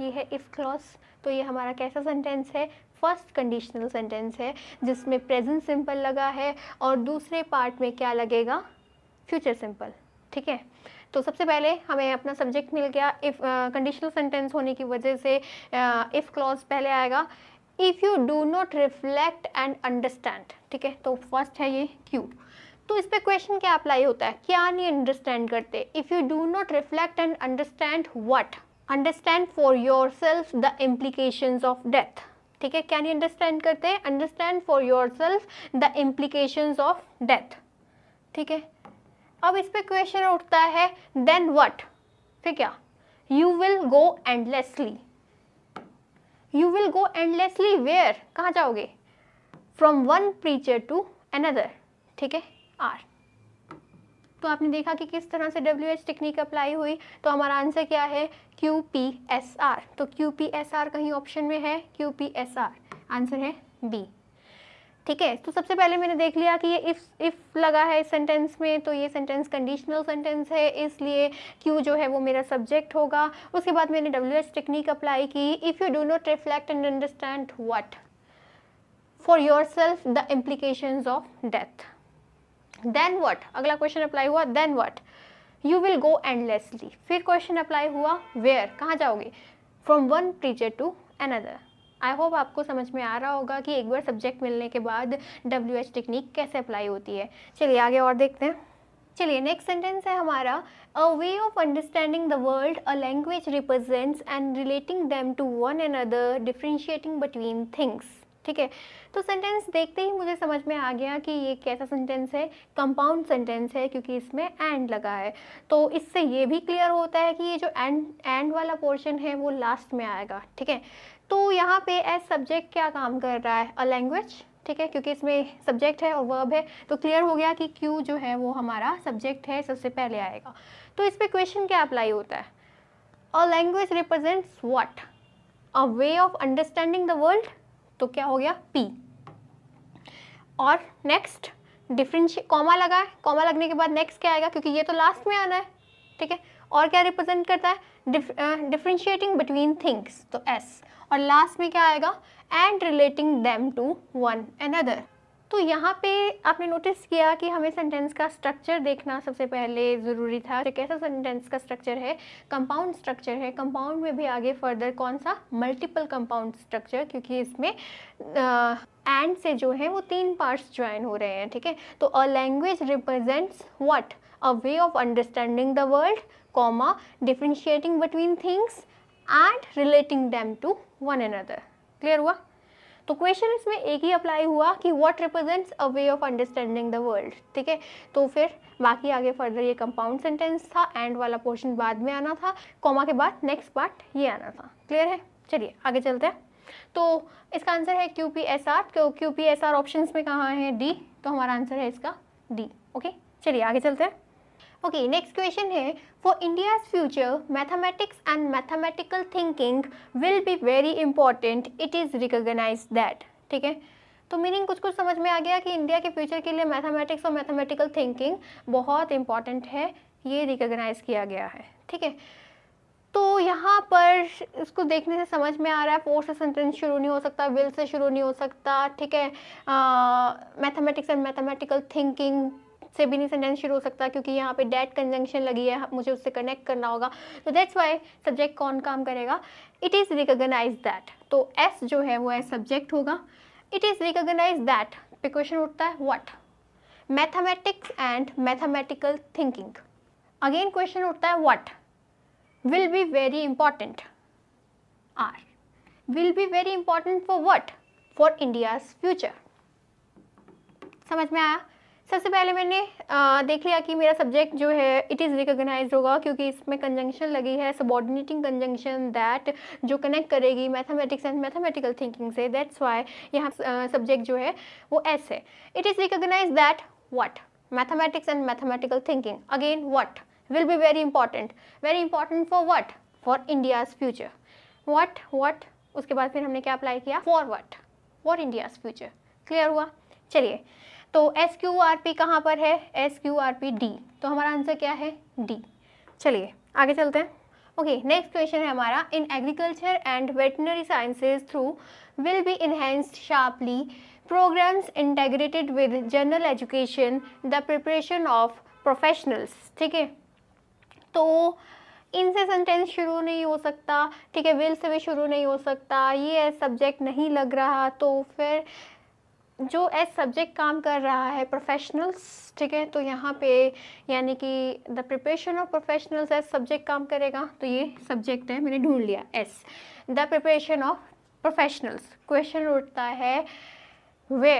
A: ये है इफ़ क्लॉज तो ये हमारा कैसा सेंटेंस है फर्स्ट कंडीशनल सेंटेंस है जिसमें प्रेजेंट सिंपल लगा है और दूसरे पार्ट में क्या लगेगा फ्यूचर सिंपल ठीक है तो सबसे पहले हमें अपना सब्जेक्ट मिल गया इफ़ कंडीशनल सेंटेंस होने की वजह से इफ़ क्लॉज पहले आएगा if you do not reflect and understand ठीक है तो फर्स्ट है ये क्यू तो इस पर क्वेश्चन क्या अप्लाई होता है क्या नहीं अंडरस्टैंड करते if you do not reflect and understand what understand for yourself the implication of death ठीक है क्या नहीं अंडरस्टैंड करते understand for yourself the implication of death ठीक है अब इस पर क्वेश्चन उठता है देन वट फिर क्या you will go endlessly you will go endlessly where कहाँ जाओगे from one preacher to another ठीक है आर तो आपने देखा कि किस तरह से डब्ल्यू एच टेक्निक अप्लाई हुई तो हमारा आंसर क्या है क्यू पी एस आर तो क्यू पी एस आर कहीं ऑप्शन में है Q P S R answer है बी ठीक है तो सबसे पहले मैंने देख लिया कि ये इफ़ इफ़ लगा है इस सेंटेंस में तो ये सेंटेंस कंडीशनल सेंटेंस है इसलिए क्यू जो है वो मेरा सब्जेक्ट होगा उसके बाद मैंने डब्ल्यू एच टेक्निक अप्लाई की if you do not reflect and understand what for yourself the implication of death then what अगला क्वेश्चन अप्लाई हुआ then what you will go endlessly फिर क्वेश्चन अप्लाई हुआ वेयर कहाँ जाओगे from one teacher to another I hope आपको समझ में आ रहा होगा कि एक बार सब्जेक्ट मिलने के बाद डब्ल्यू एच टेक्निक कैसे अप्लाई होती है चलिए आगे और देखते हैं चलिए नेक्स्ट सेंटेंस है हमारा a way of understanding the world a language represents and relating them to one and other differentiating between things ठीक है तो सेंटेंस देखते ही मुझे समझ में आ गया कि ये कैसा सेंटेंस है कंपाउंड सेंटेंस है क्योंकि इसमें एंड लगा है तो इससे ये भी क्लियर होता है कि ये जो एंड एंड वाला पोर्शन है वो लास्ट में आएगा ठीक है तो यहाँ पे एज सब्जेक्ट क्या काम कर रहा है अ लैंग्वेज ठीक है क्योंकि इसमें सब्जेक्ट है और वर्ब है तो क्लियर हो गया कि क्यू जो है वो हमारा सब्जेक्ट है सबसे पहले आएगा तो इस पर क्वेश्चन क्या अप्लाई होता है a language represents what a way of understanding the world तो क्या हो गया पी और नेक्स्ट डिफरेंश कॉमा लगा है कॉमा लगने के बाद नेक्स्ट क्या आएगा क्योंकि ये तो लास्ट में आना है ठीक है और क्या रिप्रेजेंट करता है डिफ्रेंशिएटिंग बिटवीन थिंग्स तो एस और लास्ट में क्या आएगा and relating them to one and other तो यहाँ पे आपने नोटिस किया कि हमें सेंटेंस का स्ट्रक्चर देखना सबसे पहले ज़रूरी था तो कैसा सेंटेंस का स्ट्रक्चर है कंपाउंड स्ट्रक्चर है कंपाउंड में भी आगे फर्दर कौन सा मल्टीपल कंपाउंड स्ट्रक्चर क्योंकि इसमें एंड से जो है वो तीन पार्ट्स ज्वाइन हो रहे हैं ठीक है तो a language represents what a way of understanding the world comma differentiating between things and relating them to one another clear हुआ तो क्वेश्चन इसमें एक ही अप्लाई हुआ कि what represents a way of understanding the world ठीक है तो फिर बाकी आगे फर्दर ये कंपाउंड सेंटेंस था एंड वाला पोर्शन बाद में आना था कॉमा के बाद नेक्स्ट पार्ट ये आना था क्लियर है चलिए आगे चलते हैं तो इसका आंसर है क्यू पी एस आर क्यों Q P S R option में कहाँ है डी तो हमारा आंसर है इसका डी ओके चलिए आगे चलते हैं ओके नेक्स्ट क्वेश्चन है for India's future, mathematics and mathematical thinking will be very important. It is recognized that. ठीक है तो मीनिंग कुछ कुछ समझ में आ गया कि इंडिया के फ्यूचर के लिए मैथमेटिक्स और मैथमेटिकल थिंकिंग बहुत इंपॉर्टेंट है ये रिकग्नाइज किया गया है ठीक है तो यहाँ पर इसको देखने से समझ में आ रहा है फोर्स से सेंटेंस शुरू नहीं हो सकता विल से शुरू नहीं हो सकता ठीक है मैथमेटिक्स एंड मैथमेटिकल थिंकिंग से भी नहीं सेंटेंस शुरू हो सकता क्योंकि यहाँ पे डेट कंजंक्शन लगी है मुझे उससे कनेक्ट करना होगा तो दैट्स वाई सब्जेक्ट कौन काम करेगा इट इज़ रिकोगनाइज दैट तो एस जो है वो है सब्जेक्ट होगा इट इज़ रिकोगनाइज दैट पे क्वेश्चन उठता है what mathematics and mathematical thinking again question उठता है what will be very important R will be very important for what for India's future समझ में आया सबसे पहले मैंने आ, देख लिया कि मेरा सब्जेक्ट जो है इट इज़ रिकोगनाइज होगा क्योंकि इसमें कंजंक्शन लगी है सबॉर्डिनेटिंग कंजंक्शन दैट जो कनेक्ट करेगी मैथमेटिक्स एंड मैथमेटिकल थिंकिंग से दैट्स वाई यहाँ सब्जेक्ट जो है वो एस है it is recognise that what mathematics and mathematical thinking again what will be very important very important for what for India's future what what उसके बाद फिर हमने क्या अप्लाई किया for what for India's future clear हुआ चलिए तो एस क्यू आर पी कहाँ पर है S Q R P D तो हमारा आंसर क्या है डी चलिए आगे चलते हैं ओके नेक्स्ट क्वेश्चन है हमारा in agriculture and veterinary sciences through will be enhanced sharply programmes integrated with general education the preparation of professionals ठीक है तो इनसे सेंटेंस शुरू नहीं हो सकता ठीक है विल से भी शुरू नहीं हो सकता ये सब्जेक्ट नहीं लग रहा तो फिर जो एज सब्जेक्ट काम कर रहा है प्रोफेशनल्स ठीक है तो यहाँ पे यानी कि the preparation of professionals as subject काम करेगा तो ये सब्जेक्ट है मैंने ढूंढ लिया S the preparation of professionals question उठता है where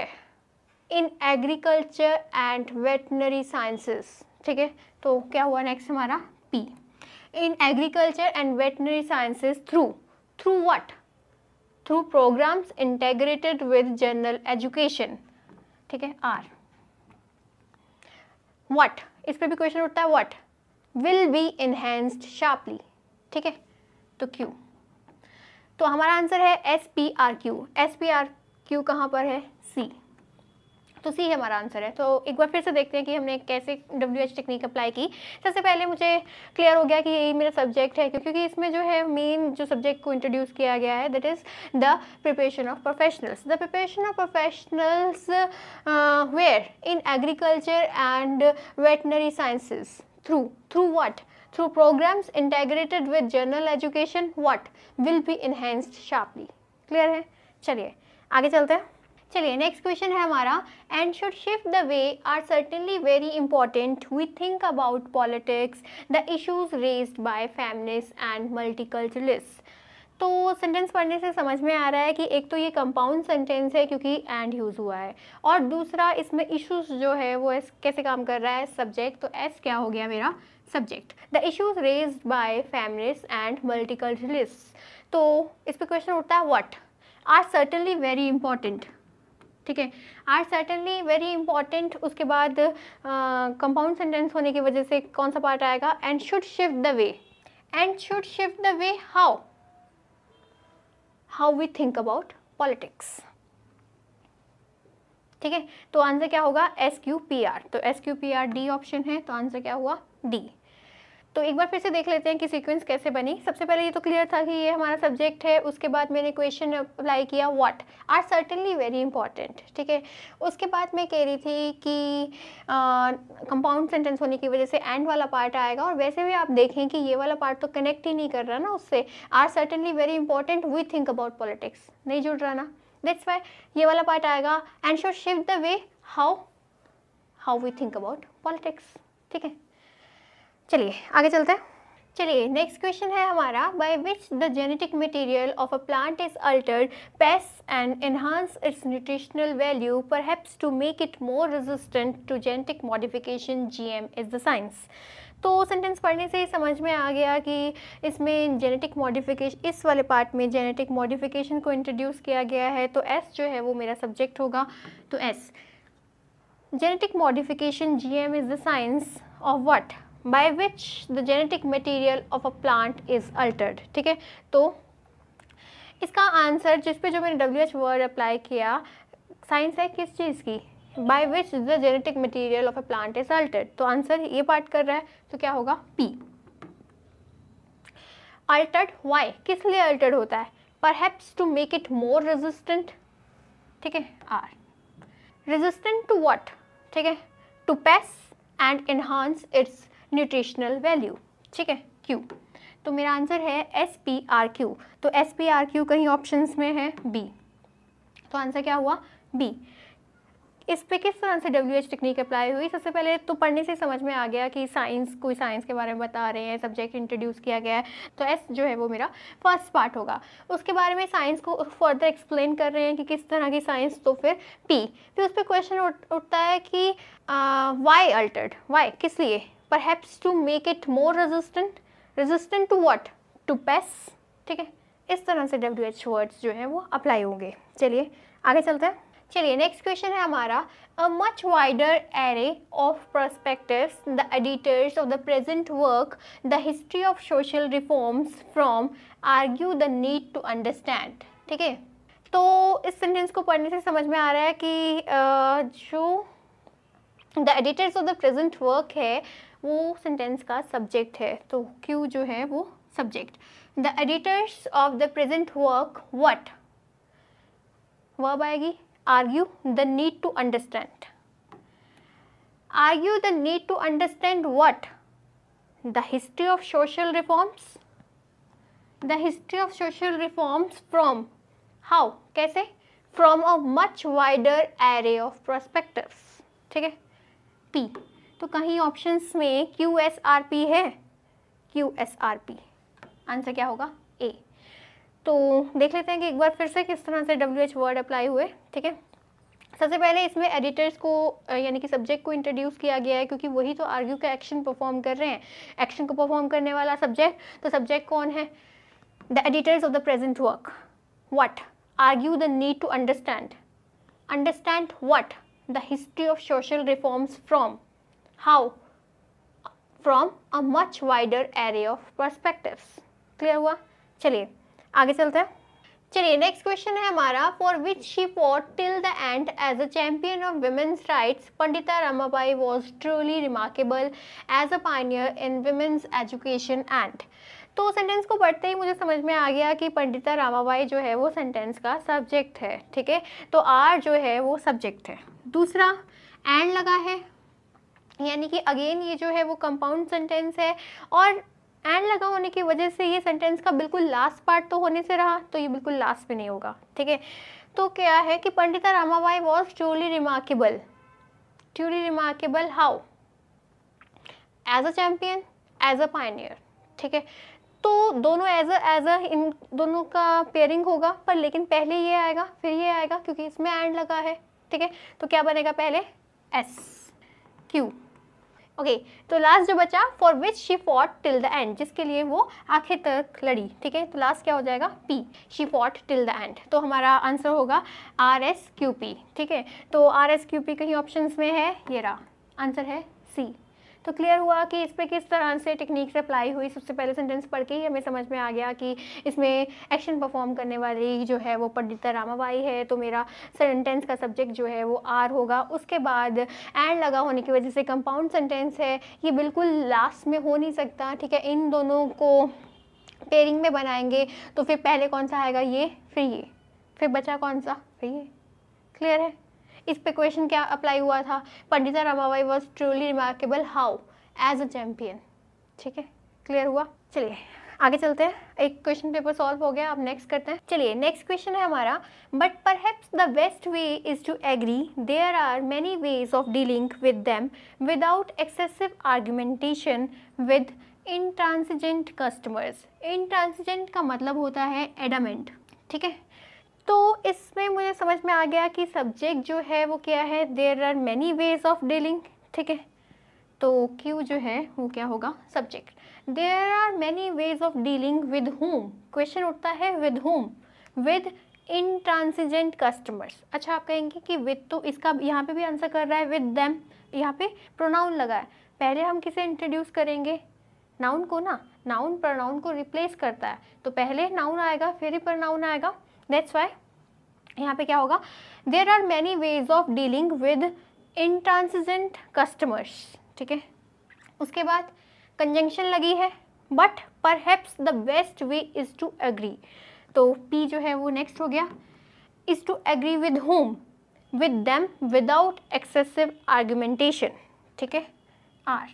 A: in agriculture and veterinary sciences ठीक है तो क्या हुआ नेक्स्ट हमारा P in agriculture and veterinary sciences through through what through programs integrated with general education ठीक है आर वट इस पर भी क्वेश्चन उठता है what will be enhanced sharply ठीक है तो क्यू तो हमारा आंसर है S P R Q S P R Q कहाँ पर है सी तो सी हमारा आंसर है तो एक बार फिर से देखते हैं कि हमने कैसे डब्ल्यू एच टेक्निक अप्लाई की सबसे पहले मुझे क्लियर हो गया कि यही मेरा सब्जेक्ट है क्योंकि इसमें जो है मेन जो सब्जेक्ट को इंट्रोड्यूस किया गया है that is the preparation of professionals the preparation of professionals where in agriculture and veterinary sciences through through what through programs integrated with general education what will be enhanced sharply clear है चलिए आगे चलते हैं चलिए नेक्स्ट क्वेश्चन है हमारा and should shift the way are certainly very important we think about politics the issues raised by families and multiculturalist तो सेंटेंस पढ़ने से समझ में आ रहा है कि एक तो ये कंपाउंड सेंटेंस है क्योंकि एंड यूज़ हुआ है और दूसरा इसमें इश्यूज जो है वो एस कैसे काम कर रहा है सब्जेक्ट तो एस क्या हो गया मेरा subject the issues raise by families and multiculturalist तो इस पर क्वेश्चन उठता है what are certainly very important ठीक है आर सर्टनली वेरी इंपॉर्टेंट उसके बाद कंपाउंड सेंटेंस होने की वजह से कौन सा पार्ट आएगा and should shift the way and should shift the way how how we think about politics ठीक है तो आंसर क्या होगा एस क्यू पी आर तो S Q P R D option है तो आंसर क्या हुआ डी तो एक बार फिर से देख लेते हैं कि सीक्वेंस कैसे बनी सबसे पहले ये तो क्लियर था कि ये हमारा सब्जेक्ट है उसके बाद मैंने क्वेश्चन अप्लाई किया what are certainly very important ठीक है उसके बाद मैं कह रही थी कि कंपाउंड सेंटेंस होने की वजह से एंड वाला पार्ट आएगा और वैसे भी आप देखें कि ये वाला पार्ट तो कनेक्ट ही नहीं कर रहा ना उससे are certainly very important we think about politics नहीं जुड़ रहा ना दैट्स वाई ये वाला पार्ट आएगा and should shift the way how how we think about politics ठीक है चलिए आगे चलते हैं चलिए नेक्स्ट क्वेश्चन है हमारा by which the genetic material of a plant is alter pest and enhance its nutritional value perhaps to make it more resistant to genetic modification GM is the science तो सेंटेंस पढ़ने से ही समझ में आ गया कि इसमें जेनेटिक मॉडिफिकेशन इस वाले पार्ट में जेनेटिक मॉडिफिकेशन को इंट्रोड्यूस किया गया है तो एस जो है वो मेरा सब्जेक्ट होगा तो S genetic modification GM is the science of what by which the genetic material of a plant is altered ठीक है तो इसका आंसर जिस पे जो मैंने डब्ल्यू एच वर्ड अप्लाई किया साइंस है किस चीज़ की by which the genetic material of a plant is altered तो आंसर ये पार्ट कर रहा है तो क्या होगा पी अल्टर्ड वाई किस लिए अल्टर्ड होता है perhaps to make it more resistant ठीक है आर रेजिस्टेंट टू वट ठीक है to pests and enhance its nutritional value ठीक है क्यू तो मेरा आंसर है एस पी आर क्यू तो एस पी आर क्यू कहीं ऑप्शन में है बी तो आंसर क्या हुआ बी इस पे किस तरह से डब्ल्यू एच टेक्निक अप्लाई हुई सबसे पहले तो पढ़ने से समझ में आ गया कि साइंस कोई साइंस के बारे में बता रहे हैं सब्जेक्ट इंट्रोड्यूस किया गया है तो एस जो है वो मेरा फर्स्ट पार्ट होगा उसके बारे में साइंस को फर्दर एक्सप्लेन कर रहे हैं कि किस तरह की साइंस तो फिर पी फिर उस पर क्वेश्चन उठता है कि वाई अल्टर्ड वाई किस लिए perhaps to make it more resistant resistant to what to pests ठीक है इस तरह से डब्ल्यू एच वर्ड्स जो हैं वो अप्लाई होंगे चलिए आगे चलते हैं चलिए नेक्स्ट क्वेश्चन है हमारा a much wider array of perspectives the editors of the present work the history of social reforms from argue the need to understand ठीक है तो इस सेंटेंस को पढ़ने से समझ में आ रहा है कि जो the editors of the present work है वो सेंटेंस का सब्जेक्ट है तो क्यू जो है वो subject the editors of the present work what verb आएगी argue the need to understand argue the need to understand what the history of social reforms the history of social reforms from how कैसे from a much wider array of prospective ठीक है पी तो कहीं ऑप्शंस में क्यू एस आर पी है Q S R P answer क्या होगा ए तो देख लेते हैं कि एक बार फिर से किस तरह से डब्ल्यू एच वर्ड अप्लाई हुए ठीक है सबसे पहले इसमें एडिटर्स को यानी कि सब्जेक्ट को इंट्रोड्यूस किया गया है क्योंकि वही तो आर्ग्यू का एक्शन परफॉर्म कर रहे हैं एक्शन को परफॉर्म करने वाला सब्जेक्ट तो सब्जेक्ट कौन है the editors of the present work what argue the need to understand understand what the history of social reforms from how from a much wider array of perspectives clear हुआ चलिए आगे चलते हैं चलिए नेक्स्ट क्वेश्चन है हमारा for which she fought till the end as a champion of women's rights Pandita Ramabai was truly remarkable as a pioneer in women's education and तो सेंटेंस को पढ़ते ही मुझे समझ में आ गया कि पंडिता रामाबाई जो है वो सेंटेंस का सब्जेक्ट है ठीक है तो आर जो है वो सब्जेक्ट है दूसरा एंड लगा है यानी कि अगेन ये जो है वो कंपाउंड सेंटेंस है और एंड लगा होने की वजह से ये सेंटेंस का बिल्कुल लास्ट पार्ट तो होने से रहा तो ये बिल्कुल लास्ट भी नहीं होगा ठीक है तो क्या है कि Pandita Ramabai was truly remarkable truly remarkable how as a champion as a pioneer ठीक है तो दोनों एज एज अ इन दोनों का पेयरिंग होगा पर लेकिन पहले ये आएगा फिर ये आएगा क्योंकि इसमें एंड लगा है ठीक है तो क्या बनेगा पहले एस क्यू ओके तो लास्ट जो बचा for which she fought till the end जिसके लिए वो आखिर तक लड़ी ठीक है तो लास्ट क्या हो जाएगा P she fought till the end तो हमारा आंसर होगा आर एस क्यू पी ठीक है तो आर एस क्यू पी कहीं ऑप्शन में है ये रहा आंसर है सी तो क्लियर हुआ कि इस पर किस तरह से टेक्निक्स अप्लाई हुई सबसे पहले सेंटेंस पढ़ के ही हमें समझ में आ गया कि इसमें एक्शन परफॉर्म करने वाली जो है वो पंडिता रामाबाई है तो मेरा सेंटेंस का सब्जेक्ट जो है वो आर होगा उसके बाद एंड लगा होने की वजह से कंपाउंड सेंटेंस है ये बिल्कुल लास्ट में हो नहीं सकता ठीक है इन दोनों को पेयरिंग में बनाएंगे तो फिर पहले कौन सा आएगा ये फिर ये फिर बचा कौन सा फिर ये क्लियर है इस पे क्वेश्चन क्या अप्लाई हुआ था Pandita Ramabai was truly remarkable how as a champion ठीक है क्लियर हुआ चलिए आगे चलते हैं एक क्वेश्चन पेपर सॉल्व हो गया अब नेक्स्ट करते हैं चलिए नेक्स्ट क्वेश्चन है हमारा but perhaps the best way is to agree there are many ways of dealing with them without excessive argumentation with transient customers transient का मतलब होता है एडामेंट ठीक है तो इसमें मुझे समझ में आ गया कि सब्जेक्ट जो है वो क्या है there are many ways of dealing ठीक है तो क्यू जो है वो क्या होगा subject there are many ways of dealing with whom question उठता है with whom with intransigent customers अच्छा आप कहेंगे कि विद तो इसका यहाँ पे भी आंसर कर रहा है विद दैम यहाँ पे प्रोनाउन लगा है पहले हम किसे इंट्रोड्यूस करेंगे नाउन को ना नाउन प्रोनाउन को रिप्लेस करता है तो पहले नाउन आएगा फिर ही प्रोनाउन आएगा दैट्स वाई यहाँ पे क्या होगा there are many ways of dealing with intransigent customers ठीक है उसके बाद कंजंक्शन लगी है but perhaps the best way is to agree तो पी जो है वो नेक्स्ट हो गया is to agree with whom with them without excessive argumentation ठीक है आर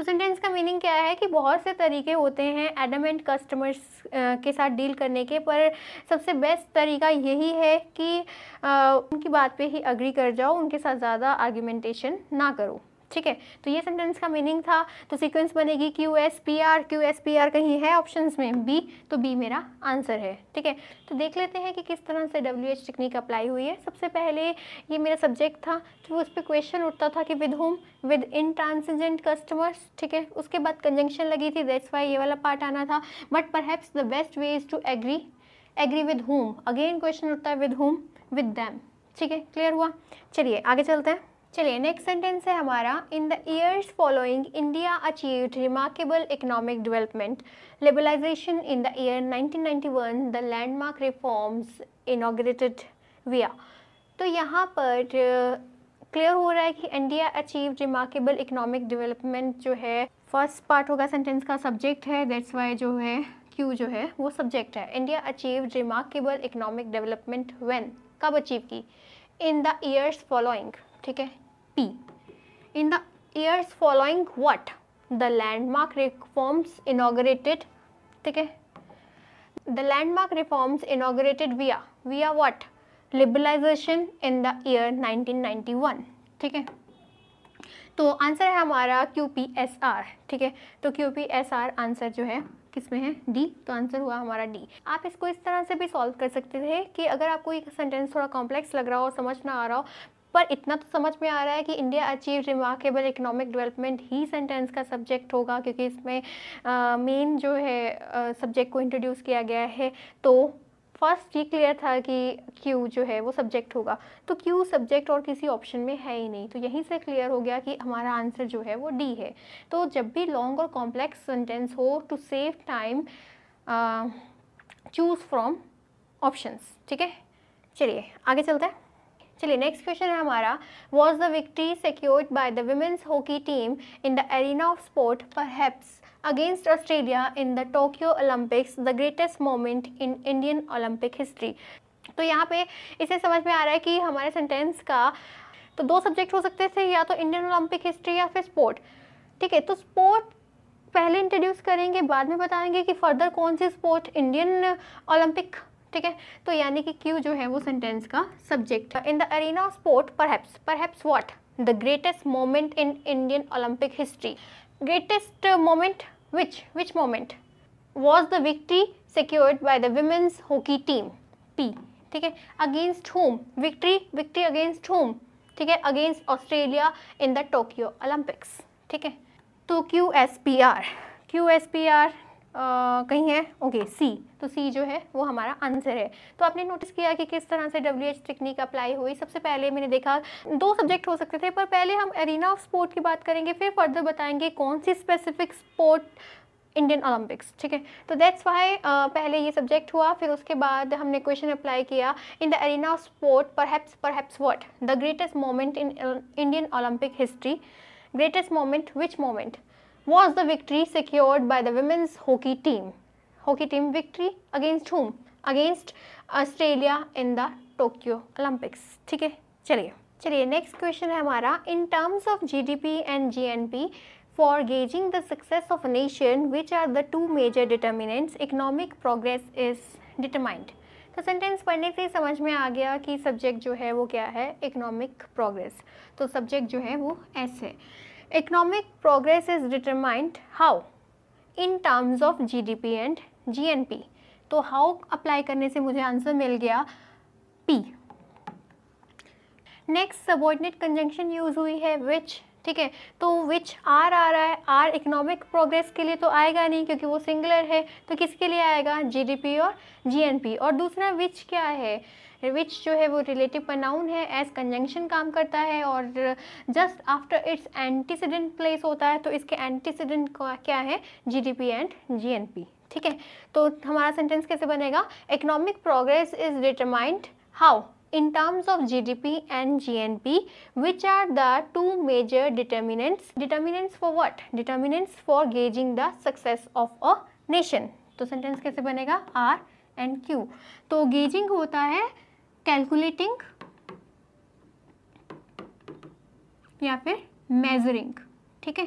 A: तो सेंटेंस का मीनिंग क्या है कि बहुत से तरीके होते हैं एडमेंट कस्टमर्स के साथ डील करने के पर सबसे बेस्ट तरीका यही है कि आ, उनकी बात पे ही अग्री कर जाओ उनके साथ ज़्यादा आर्ग्यूमेंटेशन ना करो ठीक है तो ये सेंटेंस का मीनिंग था तो सीक्वेंस बनेगी Q S P R Q S P R कहीं है ऑप्शन में बी तो बी मेरा आंसर है ठीक है तो देख लेते हैं कि किस तरह से डब्ल्यू एच टेक्निक अप्लाई हुई है सबसे पहले ये मेरा सब्जेक्ट था तो उस पर क्वेश्चन उठता था कि with whom with intransigent customers ठीक है उसके बाद कंजंक्शन लगी थी दैट्स वाई ये वाला पार्ट आना था but perhaps the best way is to agree agree with whom again question उठता है विद होम विद दैम ठीक है क्लियर हुआ चलिए आगे चलते हैं चलिए नेक्स्ट सेंटेंस है हमारा in the years following India achieved remarkable economic development liberalisation in the year 1991 the landmark reforms inaugurated via तो यहाँ पर क्लियर uh, हो रहा है कि India achieve remarkable economic development जो है फर्स्ट पार्ट होगा सेंटेंस का सब्जेक्ट है दैट्स वाई जो है क्यू जो है वो सब्जेक्ट है India achieve remarkable economic development when कब अचीव की इन द ईयर्स फॉलोइंग ठीक है P in the years following what the landmark reforms inaugurated ठीक है the landmark reforms inaugurated via via what liberalisation in the year ठीक है तो आंसर है हमारा क्यू पी एस आर ठीक है तो Q P S R answer जो है किस में है डी तो आंसर हुआ हमारा डी आप इसको इस तरह से भी सॉल्व कर सकते थे कि अगर आपको एक सेंटेंस थोड़ा कॉम्प्लेक्स लग रहा हो समझ ना आ रहा हो पर इतना तो समझ में आ रहा है कि India achieve remarkable economic development ही सेंटेंस का सब्जेक्ट होगा क्योंकि इसमें मेन जो है सब्जेक्ट को इंट्रोड्यूस किया गया है तो फर्स्ट ये क्लियर था कि क्यू जो है वो सब्जेक्ट होगा तो क्यू सब्जेक्ट और किसी ऑप्शन में है ही नहीं तो यहीं से क्लियर हो गया कि हमारा आंसर जो है वो डी है तो जब भी लॉन्ग और कॉम्प्लेक्स सेंटेंस हो to save time choose from options ठीक है चलिए आगे चलते हैं चलिए नेक्स्ट क्वेश्चन है हमारा was the victory secured by the women's hockey team in the arena of sport perhaps against Australia in the Tokyo Olympics the greatest moment in Indian Olympic history तो यहाँ पे इसे समझ में आ रहा है कि हमारे सेंटेंस का तो दो सब्जेक्ट हो सकते थे या तो इंडियन ओलंपिक हिस्ट्री या फिर स्पोर्ट ठीक है तो स्पोर्ट पहले इंट्रोड्यूस करेंगे बाद में बताएंगे कि फर्दर कौन सी स्पोर्ट इंडियन ओलंपिक ठीक है तो यानी कि क्यू जो है वो सेंटेंस का सब्जेक्ट है in the arena of sport perhaps perhaps what the greatest moment in Indian Olympic history greatest moment which which moment was the victory secured by the women's hockey team P ठीक है against whom victory victory against whom ठीक है against Australia in the Tokyo Olympics ठीक है तो Q S P R Q S P R कहीं है ओके सी तो सी जो है वो हमारा आंसर है तो आपने नोटिस किया कि किस तरह से डब्ल्यू एच टेक्निक अप्लाई हुई सबसे पहले मैंने देखा दो सब्जेक्ट हो सकते थे पर पहले हम एरिना ऑफ स्पोर्ट की बात करेंगे फिर फर्दर बताएंगे कौन सी स्पेसिफिक स्पोर्ट इंडियन ओलंपिक्स ठीक है तो दैट्स वाई पहले ये सब्जेक्ट हुआ फिर उसके बाद हमने क्वेश्चन अप्लाई किया in the arena of sport perhaps perhaps what the greatest moment in Indian Olympic history greatest moment which moment was the victory secured by the women's hockey team. Hockey team victory against whom? Against Australia in the Tokyo Olympics. theek hai chaliye chaliye next question hai hamara in terms of gdp and gnp for gauging the success of a nation which are the two major determinants economic progress is determined तो सेंटेंस पढ़ने से समझ में आ गया कि सब्जेक्ट जो है वो क्या है इकोनॉमिक प्रोग्रेस तो सब्जेक्ट जो है वो एस है Economic progress is determined how? In terms of GDP and GNP. तो हाउ अप्लाई करने से मुझे आंसर मिल गया P next subordinate conjunction use हुई है विच ठीक है तो विच आर आ रहा है आर इकोनॉमिक प्रोग्रेस के लिए तो आएगा नहीं क्योंकि वो सिंगुलर है तो किसके लिए आएगा जीडीपी और जीएनपी और दूसरा विच क्या है विच जो है वो रिलेटिव प्रनाउन है एज कंजंक्शन काम करता है और just after its antecedent place होता है तो इसके एंटीसीडेंट क्या है पी एंड पी ठीक है तो हमारा सेंटेंस कैसे बनेगा economic progress is determined how in terms of G D P and G N P which are the two major determinants determinants for what determinants for gauging the success of a nation तो सेंटेंस कैसे बनेगा आर एंड क्यू तो गेजिंग होता है कैलकुलेटिंग या फिर मेजरिंग ठीक है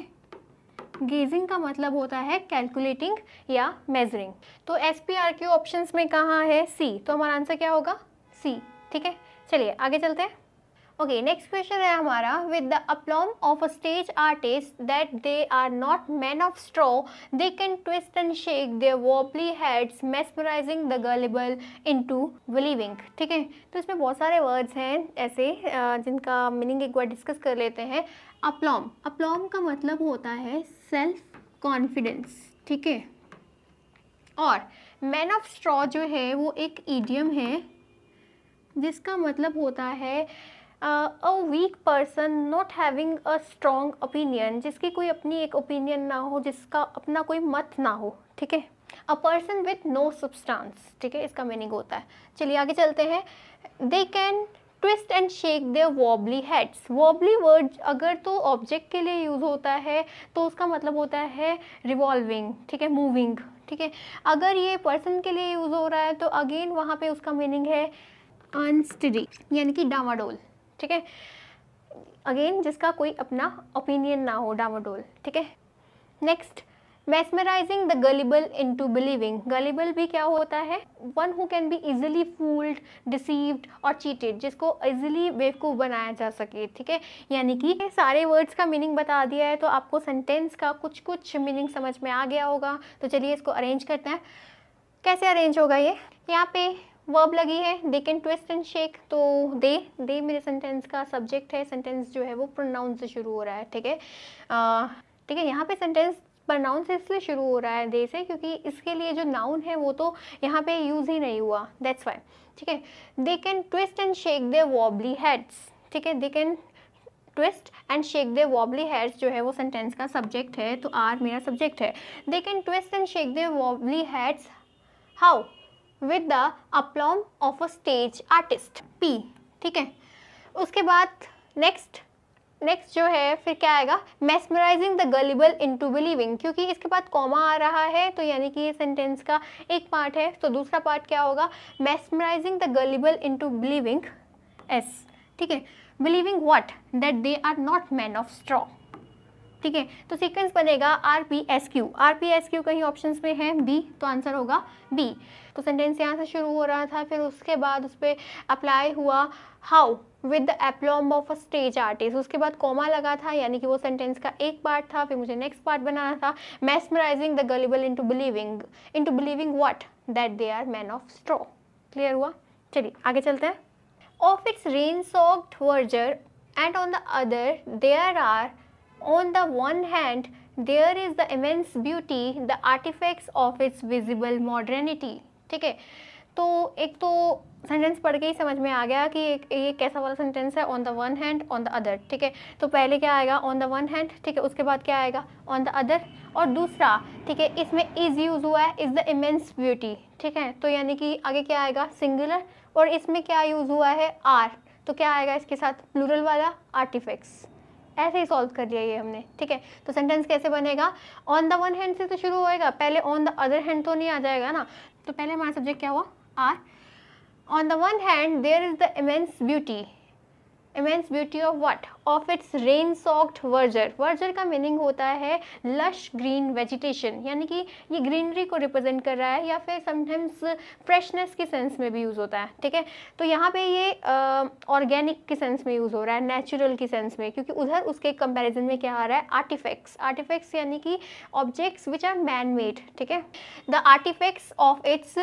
A: गेजिंग का मतलब होता है कैलकुलेटिंग या मेजरिंग तो एस पी आर के ऑप्शन में कहाँ है सी तो हमारा आंसर क्या होगा सी ठीक है चलिए आगे चलते हैं ओके नेक्स्ट क्वेश्चन है हमारा with the aplomb of a stage artist that they are not man of straw they can twist and shake they wobbly heads mesmerising the gullible into believing ठीक है तो इसमें बहुत सारे वर्ड्स हैं ऐसे जिनका मीनिंग एक बार डिस्कस कर लेते हैं अपलॉम अपलॉम का मतलब होता है सेल्फ कॉन्फिडेंस ठीक है और मैन ऑफ स्ट्रॉ जो है वो एक ईडियम है जिसका मतलब होता है a weak person not having a strong opinion जिसकी कोई अपनी एक ओपिनियन ना हो जिसका अपना कोई मत ना हो ठीक है a person with no substance ठीक है इसका मीनिंग होता है चलिए आगे चलते हैं they can twist and shake their wobbly heads wobbly word अगर तो ऑब्जेक्ट के लिए यूज़ होता है तो उसका मतलब होता है रिवॉल्विंग ठीक है मूविंग ठीक है अगर ये पर्सन के लिए यूज़ हो रहा है तो अगेन वहाँ पे उसका मीनिंग है अनस्टडी यानी कि डामाडोल ठीक है अगेन जिसका कोई अपना ओपिनियन ना हो डामोडोल ठीक है next mesmerising the gullible into believing gullible भी क्या होता है one who can be easily fooled deceived और चीटेड जिसको ईजिली बेवकूफ़ बनाया जा सके ठीक है यानी कि सारे वर्ड्स का मीनिंग बता दिया है तो आपको सेंटेंस का कुछ कुछ मीनिंग समझ में आ गया होगा तो चलिए इसको अरेंज करते हैं कैसे अरेंज होगा ये यहाँ पे वर्ब लगी है they can twist and shake तो दे दे मेरे सेंटेंस का सब्जेक्ट है सेंटेंस जो है वो प्रोनाउन से शुरू हो रहा है ठीक है ठीक है यहाँ पे सेंटेंस प्रनाउन से इसलिए शुरू हो रहा है दे से क्योंकि इसके लिए जो नाउन है वो तो यहाँ पे यूज़ ही नहीं हुआ दैट्स वाई ठीक है they can twist and shake they wobbly heads ठीक है they can twist and shake they wobbly heads जो है वो सेंटेंस का सब्जेक्ट है तो आर मेरा सब्जेक्ट है they can twist and shake they wobbly heads how with the aplomb of a stage artist P ठीक है उसके बाद नेक्स्ट नेक्स्ट जो है फिर क्या आएगा mesmerising the gullible into believing क्योंकि इसके बाद कॉमा आ रहा है तो यानी कि ये सेंटेंस का एक पार्ट है तो दूसरा पार्ट क्या होगा mesmerising the gullible into believing S ठीक है believing what that they are not man of straw ठीक है तो सीक्वेंस बनेगा R P S Q R P S Q कहीं ऑप्शन में है बी तो आंसर होगा बी तो सेंटेंस यहाँ से शुरू हो रहा था फिर उसके बाद उस पर अप्लाई हुआ how with the aplomb of a stage artist उसके बाद कॉमा लगा था यानी कि वो सेंटेंस का एक पार्ट था फिर मुझे नेक्स्ट पार्ट बनाना था mesmerising the gullible into believing into believing what that they are man of straw clear हुआ चलिए आगे चलते हैं of its rain soaked verger and on the other there are On the one hand, there is the immense beauty, the artifacts of its visible modernity. ठीक है तो एक तो सेंटेंस पढ़ के ही समझ में आ गया कि ये कैसा वाला सेंटेंस है on the one hand on the other ठीक है तो पहले क्या आएगा ऑन द वन हैंड ठीक है उसके बाद क्या आएगा ऑन द अदर और दूसरा ठीक है इसमें इज़ यूज़ हुआ है इज़ द इमेंस ब्यूटी ठीक है तो यानी कि आगे क्या आएगा सिंगुलर और इसमें क्या यूज़ हुआ है आर तो क्या आएगा इसके साथ प्लूरल वाला आर्टिफिक्स ऐसे ही सॉल्व कर लिया ये हमने ठीक है तो सेंटेंस कैसे बनेगा ऑन द वन हैंड से तो शुरू होएगा पहले ऑन द अदर हैंड तो नहीं आ जाएगा ना तो पहले हमारा सब्जेक्ट क्या हुआ R on the one hand there is the immense beauty immense beauty of what of its rain soaked verges verges का मीनिंग होता है लश ग्रीन वेजिटेशन यानी कि ये ग्रीनरी को रिप्रेजेंट कर रहा है या फिर समटाइम्स फ्रेशनेस के सेंस में भी यूज़ होता है ठीक है तो यहाँ पे ये ऑर्गेनिक के सेंस में यूज़ हो रहा है नेचुरल के सेंस में क्योंकि उधर उसके कंपेरिजन में क्या आ रहा है आर्टिफेक्ट्स आर्टिफेक्ट्स यानी कि objects which are man made ठीक है the artefacts of its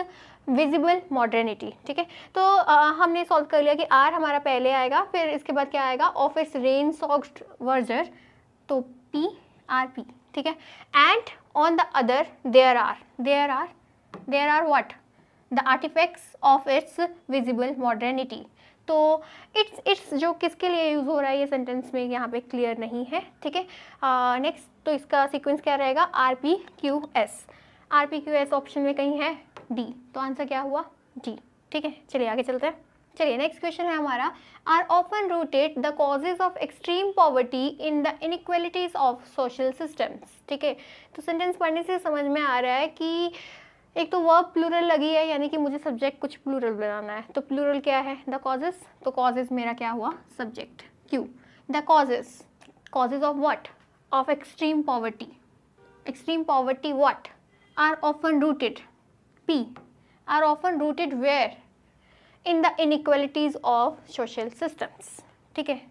A: visible modernity ठीक है तो आ, हमने सॉल्व कर लिया कि आर हमारा पहले आएगा फिर इसके बाद क्या आएगा ऑफिस रेन सॉक्ट वर्जर तो पी आर पी ठीक है and on the other there are there are there are what the artefacts of its visible modernity तो इट्स इट्स जो किसके लिए यूज़ हो रहा है ये सेंटेंस में यहाँ पे क्लियर नहीं है ठीक है नेक्स्ट तो इसका सीक्वेंस क्या रहेगा R P Q S R P Q S option में कहीं है डी तो आंसर क्या हुआ डी ठीक है चलिए आगे चलते हैं चलिए नेक्स्ट क्वेश्चन है हमारा are often rooted the causes of extreme poverty in the inequalities of social systems ठीक है तो सेंटेंस पढ़ने से समझ में आ रहा है कि एक तो वर्ब प्लूरल लगी है यानी कि मुझे सब्जेक्ट कुछ प्लूरल बनाना है तो प्लूरल क्या है द कॉजेज तो कॉजेज मेरा क्या हुआ subject Q the causes causes of what of extreme poverty extreme poverty what are often rooted P are often rooted where? In the inequalities of social systems. ठीक है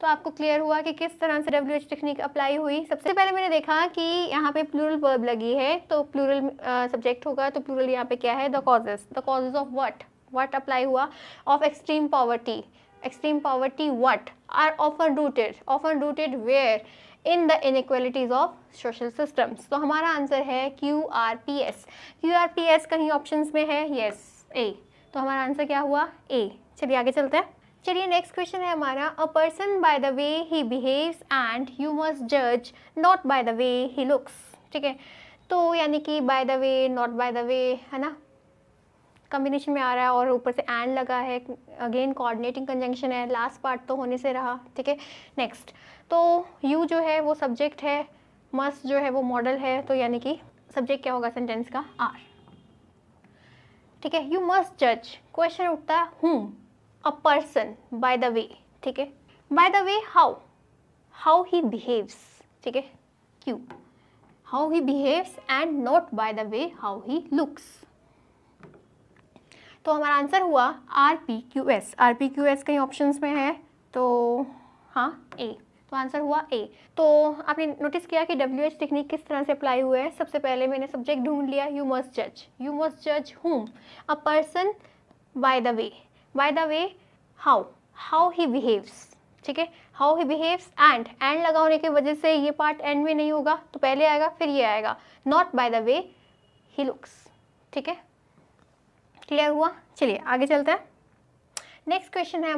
A: तो आपको क्लियर हुआ कि किस तरह से डब्ल्यू एच टेक्निक अप्लाई हुई सबसे पहले मैंने देखा कि यहाँ पे प्लूरल वर्ब लगी है तो प्लूरल सब्जेक्ट uh, होगा तो प्लूरल यहाँ पे क्या है the causes the causes of what what apply हुआ of extreme poverty extreme poverty what are often rooted often rooted where in the inequalities of social systems तो हमारा आंसर है Q R P S Q R P S कहीं ऑप्शन में है येस ए तो हमारा आंसर क्या हुआ ए चलिए आगे चलते हैं चलिए नेक्स्ट क्वेश्चन है हमारा a person by the way he behaves and you must जज not by the way he looks ठीक है तो यानी कि by the way not by the way है ना कम्बिनेशन में आ रहा है और ऊपर से एंड लगा है अगेन कोऑर्डिनेटिंग कंजंक्शन है लास्ट पार्ट तो होने से रहा ठीक है नेक्स्ट तो यू जो है वो सब्जेक्ट है मस्ट जो है वो मॉडल है तो यानी कि सब्जेक्ट क्या होगा सेंटेंस का आर ठीक है यू मस्ट जज क्वेश्चन उठता है whom a person by the way ठीक है by the way how how he behaves ठीक है Q how he behaves and not by the way how he looks तो हमारा आंसर हुआ R P Q S R P Q S कई ऑप्शंस में है तो हाँ ए तो आंसर हुआ ए तो आपने नोटिस किया कि डब्ल्यू एच टेक्निक किस तरह से अप्लाई हुआ है सबसे पहले मैंने सब्जेक्ट ढूंढ लिया यू मस्ट जज यू मस्ट जज हुम अ person by the way by the way how how he behaves ठीक है how he behaves and and लगा होने की वजह से ये पार्ट एंड में नहीं होगा तो पहले आएगा फिर ये आएगा not by the way he looks ठीक है क्लियर हुआ चलिए आगे चलते हैं Next question is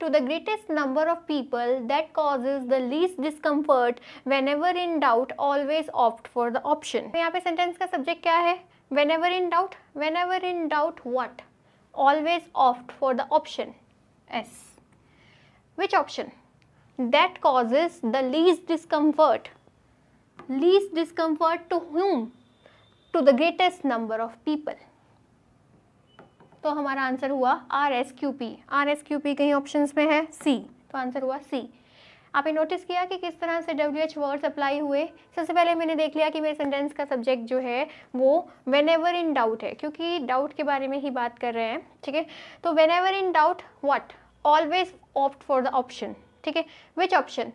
A: to the greatest number of people that causes the least discomfort whenever in doubt always opt for the option. What is the sentence ka subject? Kya hai? Whenever in doubt? Whenever in doubt what? Always opt for the option. S. Which option? That causes the least discomfort. Least discomfort to whom? To the greatest number of people. तो हमारा आंसर हुआ R S Q P R S Q P कहीं ऑप्शन में है सी तो आंसर हुआ सी आपने नोटिस किया कि किस तरह से डब्ल्यू एच वर्ड्स अप्लाई हुए सबसे पहले मैंने देख लिया कि मेरे सेंटेंस का सब्जेक्ट जो है वो वेन एवर इन डाउट है क्योंकि डाउट के बारे में ही बात कर रहे हैं ठीक है तो whenever in doubt what always opt for the option ठीक है which option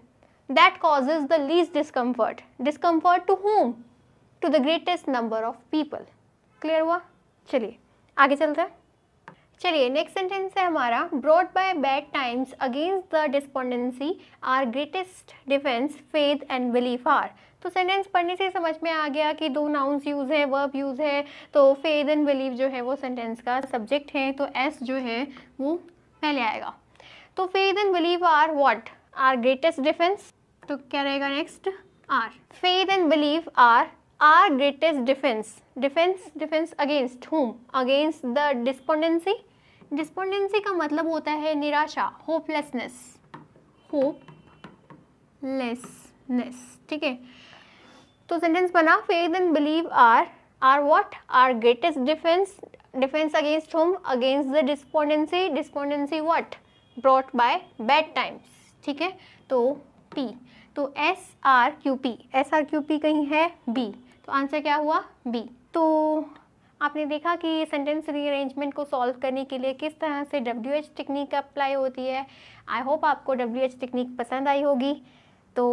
A: that causes the least discomfort discomfort to whom to the greatest number of people clear हुआ चलिए आगे चलते हैं चलिए नेक्स्ट सेंटेंस है हमारा brought by bad times against the despondency are greatest defence faith and belief are तो सेंटेंस पढ़ने से समझ में आ गया कि दो नाउंस यूज़ है वर्ब यूज़ है तो फेथ एंड बिलीफ जो है वो सेंटेंस का सब्जेक्ट है तो एस जो है वो पहले आएगा तो faith and belief are what are greatest defence तो क्या रहेगा next are faith and belief are are greatest defence defence defence against home against the despondency despondency का मतलब होता है निराशा होपलेसनेस होपलेसनेस ठीक है तो सेंटेंस बना faith and believe are are what are greatest defence defence against home against the despondency despondency what brought by bad times ठीक है तो पी तो S R Q P S R Q P कहीं है बी तो आंसर क्या हुआ बी तो आपने देखा कि सेंटेंस रीअरेंजमेंट को सॉल्व करने के लिए किस तरह से डब्ल्यू एच टेक्निक अप्लाई होती है आई होप आपको डब्ल्यू एच टेक्निक पसंद आई होगी तो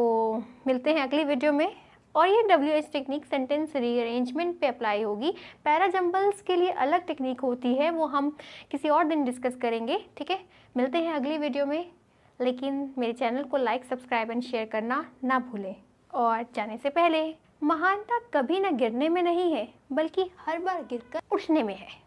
A: मिलते हैं अगली वीडियो में और ये W H technique sentence rearrangement पे अप्लाई होगी पैराजम्बल्स के लिए अलग टेक्निक होती है वो हम किसी और दिन डिस्कस करेंगे ठीक है मिलते हैं अगली वीडियो में लेकिन मेरे चैनल को लाइक सब्सक्राइब एंड शेयर करना ना भूलें और जाने से पहले महानता कभी ना गिरने में नहीं है बल्कि हर बार गिरकर उठने में है